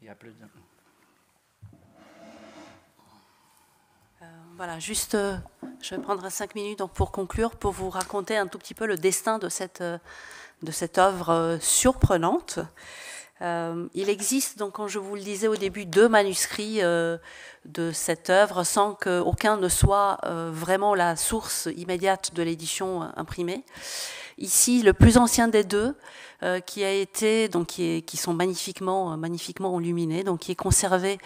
Il y a plus de... Euh, voilà, juste, euh, je vais prendre cinq minutes donc, pour conclure, pour vous raconter un tout petit peu le destin de cette, euh, de cette œuvre surprenante. il existe, donc, comme je vous le disais au début, deux manuscrits de cette œuvre, sans qu'aucun ne soit vraiment la source immédiate de l'édition imprimée. Ici, le plus ancien des deux, euh, qui a été donc qui, sont magnifiquement euh, magnifiquement enluminés, donc qui est conservé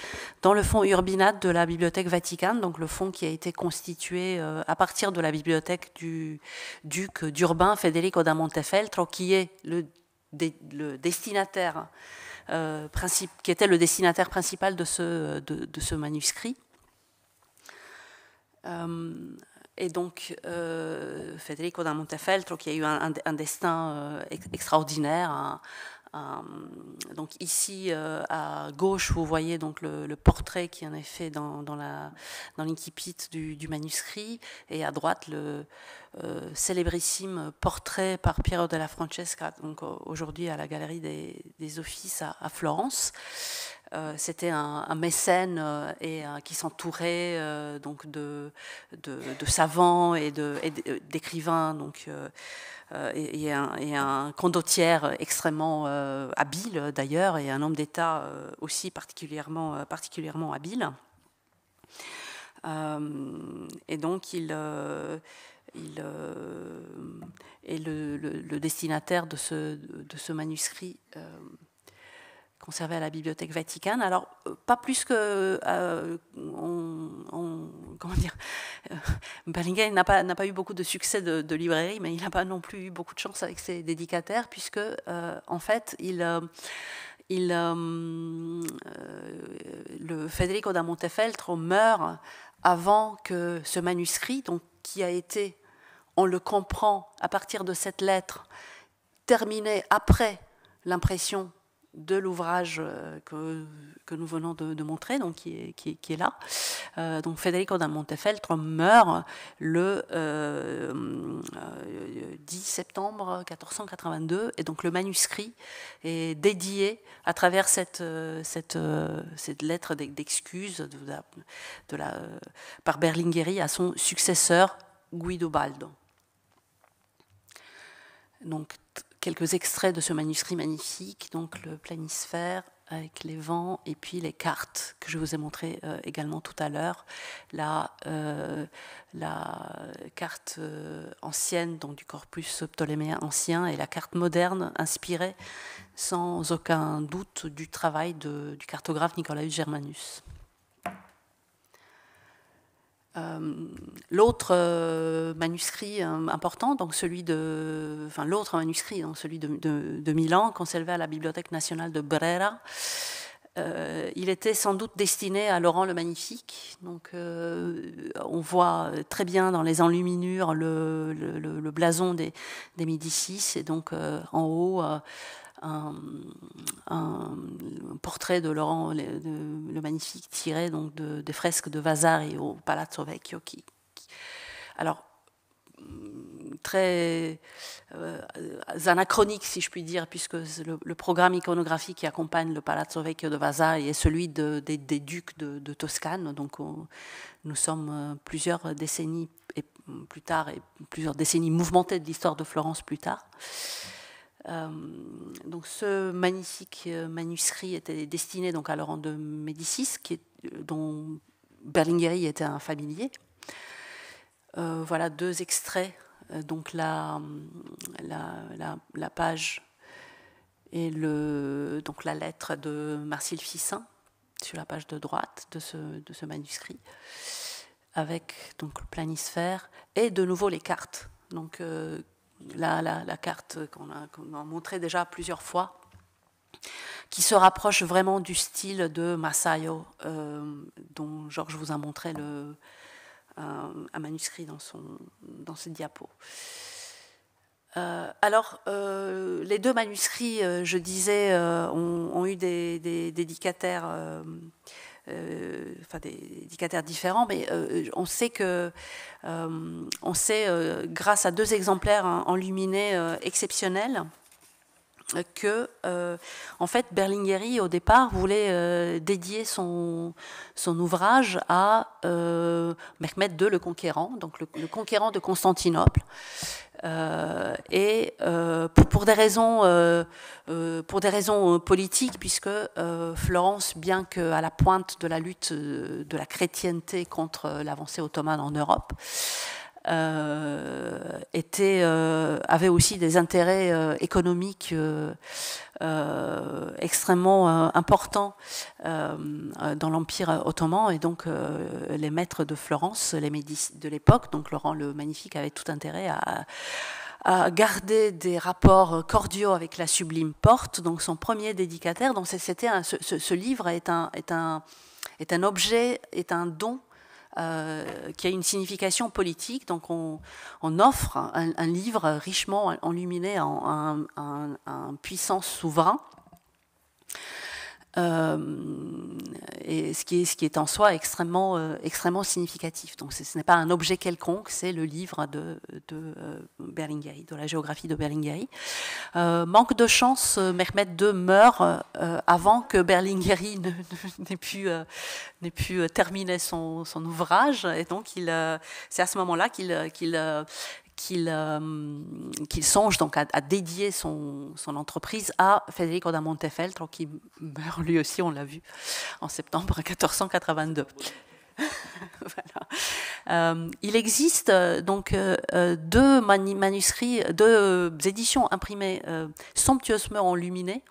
dans le fonds Urbinat de la Bibliothèque Vaticane, donc le fonds qui a été constitué euh, à partir de la bibliothèque du duc d'Urbain Federico da Montefeltro, qui le, principe, qui était le destinataire principal de ce de ce manuscrit. Et donc, euh, Federico da Montefeltro, qui a eu un, destin euh, extraordinaire, donc ici euh, à gauche, vous voyez donc le, portrait qui en est fait dans, dans la dans du, du, manuscrit, et à droite le célébrissime portrait par Piero della Francesca, donc aujourd'hui à la galerie des, des Offices à Florence. Euh, c'était un, mécène euh, et, qui s'entourait euh, donc de, de, savants et d'écrivains donc et, un, et condottière extrêmement habile d'ailleurs et un homme d'État aussi particulièrement particulièrement habile. et donc, il, il est le, destinataire de ce, de ce manuscrit conservé à la Bibliothèque Vaticane. Alors, euh, pas plus que. Euh, on, comment dire euh, n'a pas, eu beaucoup de succès de, librairie, mais il n'a pas non plus eu beaucoup de chance avec ses dédicataires, puisque, en fait, il. il le Federico da Montefeltro meurt avant que ce manuscrit, donc, qui a été, on le comprend à partir de cette lettre, terminé après l'impression de l'ouvrage euh, que, nous venons de, montrer, donc qui est, là. Euh, Federico da Montefeltro meurt le 10 euh, septembre 1482, et donc le manuscrit est dédié à travers cette, lettre d'excuse par Berlingueri à son successeur Guido Baldo. Donc quelques extraits de ce manuscrit magnifique, donc le planisphère avec les vents et puis les cartes que je vous ai montrées euh, également tout à l'heure. La, euh, carte euh, ancienne, donc du corpus ptoléméen ancien, et la carte moderne inspirée sans aucun doute du travail du cartographe Nicolaus Germanus. Euh, l'autre euh, manuscrit euh, important, donc celui de, enfin l'autre manuscrit, donc celui de, Milan, conservé à la Bibliothèque nationale de Brera, il était sans doute destiné à Laurent le Magnifique. Donc, on voit très bien dans les enluminures le, blason des, des Médicis, et donc en haut un, portrait de Laurent le, Magnifique tiré donc de, des fresques de Vasari au Palazzo Vecchio. Qui, alors, très euh, anachronique, si je puis dire, puisque le, programme iconographique qui accompagne le Palazzo Vecchio de Vasari est celui des, ducs de, Toscane. Donc nous sommes euh, plusieurs décennies et plus tard et plusieurs décennies mouvementées de l'histoire de Florence plus tard. Euh, donc ce magnifique euh, manuscrit était destiné donc à Laurent de Médicis, qui est, euh, dont Berlingueri était un familier. voilà deux extraits, donc la, la, la, page et le, donc la lettre de Marcille Fissin sur la page de droite de ce, de ce manuscrit, avec donc le planisphère et de nouveau les cartes donc, la, carte qu'on a, montrée déjà plusieurs fois, qui se rapproche vraiment du style de Masayo, euh, dont Georges vous a montré le, euh, un, manuscrit dans, son, dans ses diapos. Euh, alors, les deux manuscrits, je disais, ont, eu des, des dédicataires euh, enfin des indicateurs différents, mais euh, on sait que, euh, on sait grâce à deux exemplaires hein, enluminés exceptionnels que, en fait, Berlingueri au départ voulait dédier son, son ouvrage à Mehmed II le Conquérant, donc le conquérant de Constantinople. Euh, et euh, pour, des raisons, euh, pour des raisons politiques, puisque Florence, bien qu'à la pointe de la lutte de la chrétienté contre l'avancée ottomane en Europe, euh, était, euh, avait aussi des intérêts euh, économiques extrêmement importants dans l'Empire ottoman et donc les maîtres de Florence, les Médicis de l'époque, donc Laurent le Magnifique avait tout intérêt à, garder des rapports cordiaux avec la Sublime Porte, donc son premier dédicataire. Donc c'était ce, ce, livre est un, est, un, est un objet, est un don euh, qui a une signification politique. Donc on, offre un, livre richement enluminé à un, un puissant souverain euh, et ce qui, est, ce qui est en soi extrêmement, euh, extrêmement significatif. Donc ce n'est pas un objet quelconque, c'est le livre de, de euh, de la géographie de Berlingueri. manque de chance, Mehmet II meurt avant que Berlingueri n'ait pu, terminer son, ouvrage, et donc c'est à ce moment-là qu'il euh, qu'il songe donc à, dédier son, entreprise à Federico da Montefeltro, qui meurt lui aussi, on l'a vu, en septembre 1482. Euh, il existe euh, donc deux manuscrits, deux éditions imprimées somptueusement enluminées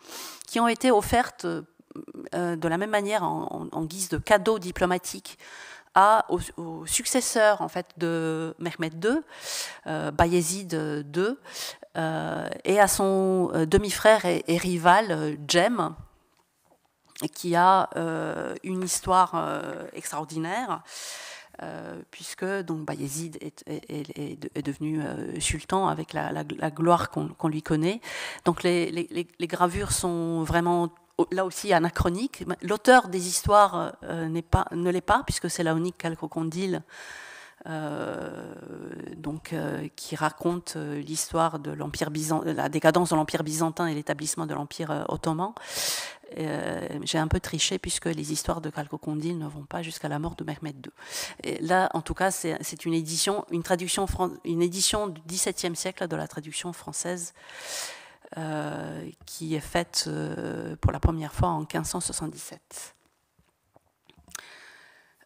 qui ont été offertes de la même manière en, en guise de cadeau diplomatique au, successeur en fait, de Mehmed II, euh, Bayezid II, euh, et à son euh, demi-frère et, rival, Djem, qui a une histoire extraordinaire. puisque donc Bayezid est, devenu sultan avec la, gloire qu'on lui connaît. Donc les, les, gravures sont vraiment là aussi anachronique. L'auteur des histoires euh, pas, ne l'est pas, puisque c'est la Calcocondyle euh, donc, euh, qui raconte euh, l'histoire de l'empire la décadence de l'empire byzantin et l'établissement de l'empire ottoman. J'ai un peu triché puisque les histoires de Calcocondyle ne vont pas jusqu'à la mort de Mehmed II. là, en tout cas, c'est une édition, une traduction, une édition du XVIIe siècle de la traduction française euh, qui est faite euh, pour la première fois en 1577.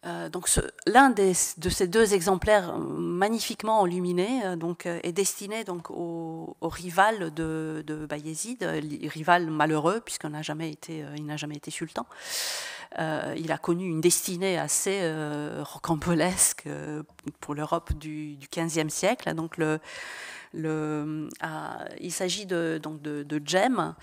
Euh, donc l'un de ces deux exemplaires magnifiquement enluminés donc, est destiné donc, au, rival de, Bayezid, rival malheureux puisqu'il n'a jamais, été, il n'a jamais été sultan. il a connu une destinée assez rocambolesque pour l'Europe du, XVe siècle. Donc le, le, il s'agit de, donc de, GEM.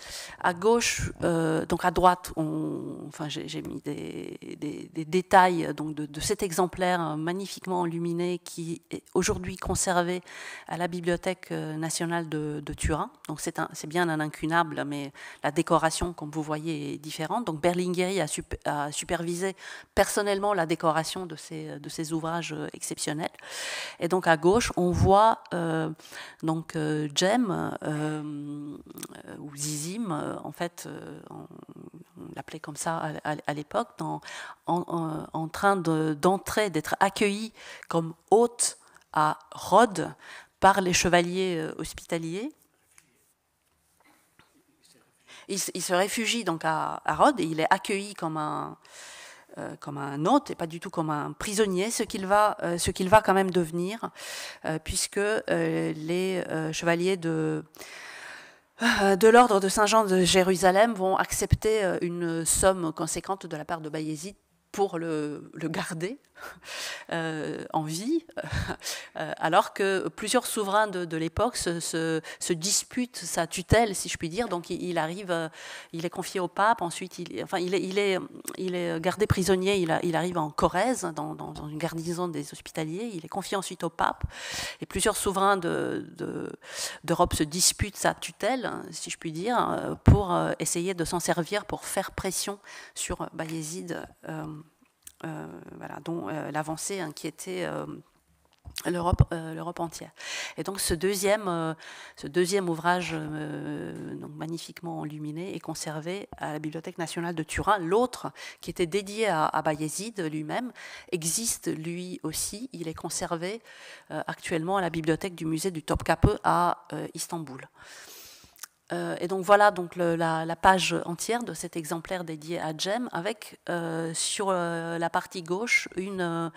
À gauche, euh, donc à droite, on, enfin j'ai mis des, détails donc de, cet exemplaire magnifiquement illuminé qui est aujourd'hui conservé à la Bibliothèque euh, nationale de, Turin. Donc c'est bien un incunable, mais la décoration, comme vous voyez, est différente. Donc Berlingueri a, supervisé personnellement la décoration de ces, de ouvrages euh, exceptionnels. Et donc à gauche, on voit donc euh, Jem euh, ou Zizim, euh, en fait, on, l'appelait comme ça à, l'époque, en, en, train d'entrer, d'être accueilli comme hôte à Rhodes par les chevaliers hospitaliers. Il, se réfugie donc à, à Rhodes et il est accueilli comme un, euh, comme un hôte et pas du tout comme un prisonnier, ce qu'il va, euh, va quand même devenir, euh, puisque les chevaliers de de l'ordre de Saint-Jean de Jérusalem vont accepter une somme conséquente de la part de Bayezid pour le, le garder Euh, en vie, euh, alors que plusieurs souverains de, l'époque se, disputent sa tutelle, si je puis dire. Donc il, arrive, euh, il est confié au pape, ensuite il, enfin, il, est, gardé prisonnier, il, arrive en Corrèze, dans, une garnison des hospitaliers, il est confié ensuite au pape, et plusieurs souverains d'Europe de, se disputent sa tutelle, si je puis dire, pour essayer de s'en servir pour faire pression sur Bayezid. Euh, voilà, dont euh, l'avancée inquiétait euh, l'Europe, l'Europe entière. Et donc ce deuxième, ce deuxième ouvrage magnifiquement enluminé est conservé à la Bibliothèque nationale de Turin. L'autre, qui était dédié à, à Bayezid lui-même, existe lui aussi. Il est conservé actuellement à la bibliothèque du musée du Topkapı à Istanbul. Euh, et donc voilà donc la, page entière de cet exemplaire dédié à Jem, avec euh, sur euh, la partie gauche une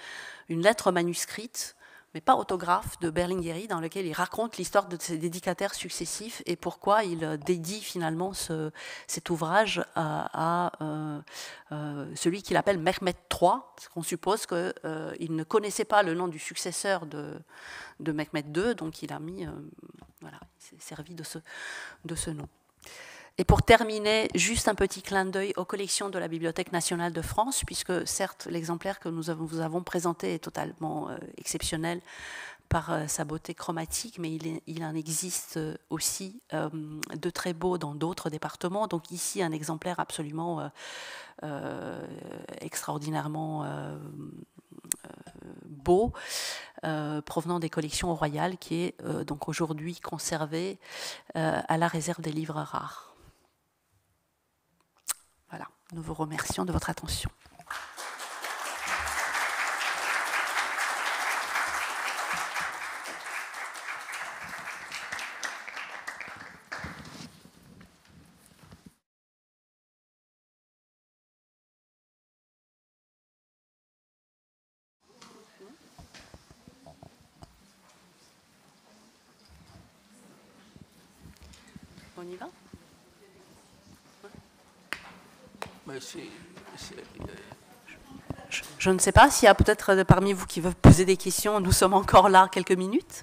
lettre manuscrite mais pas autographe, de Berlingueri, dans lequel il raconte l'histoire de ses dédicataires successifs et pourquoi il euh, dédie finalement cet ouvrage à, euh, euh, celui qu'il appelle Mehmet III, qu'on suppose qu'il ne connaissait pas le nom du successeur de, de Mehmet II, donc il a mis, s'est servi de ce, de ce nom. Et pour terminer, juste un petit clin d'œil aux collections de la Bibliothèque nationale de France, puisque certes, l'exemplaire que nous vous avons présenté est totalement euh, exceptionnel par euh, sa beauté chromatique, mais il, en existe euh, aussi de très beaux dans d'autres départements. Donc ici, un exemplaire absolument extraordinairement beau, provenant des collections royales, qui est donc aujourd'hui conservé à la réserve des livres rares. Nous vous remercions de votre attention. Je ne sais pas s'il y a peut-être euh, parmi vous qui veulent poser des questions. Nous sommes encore là quelques minutes.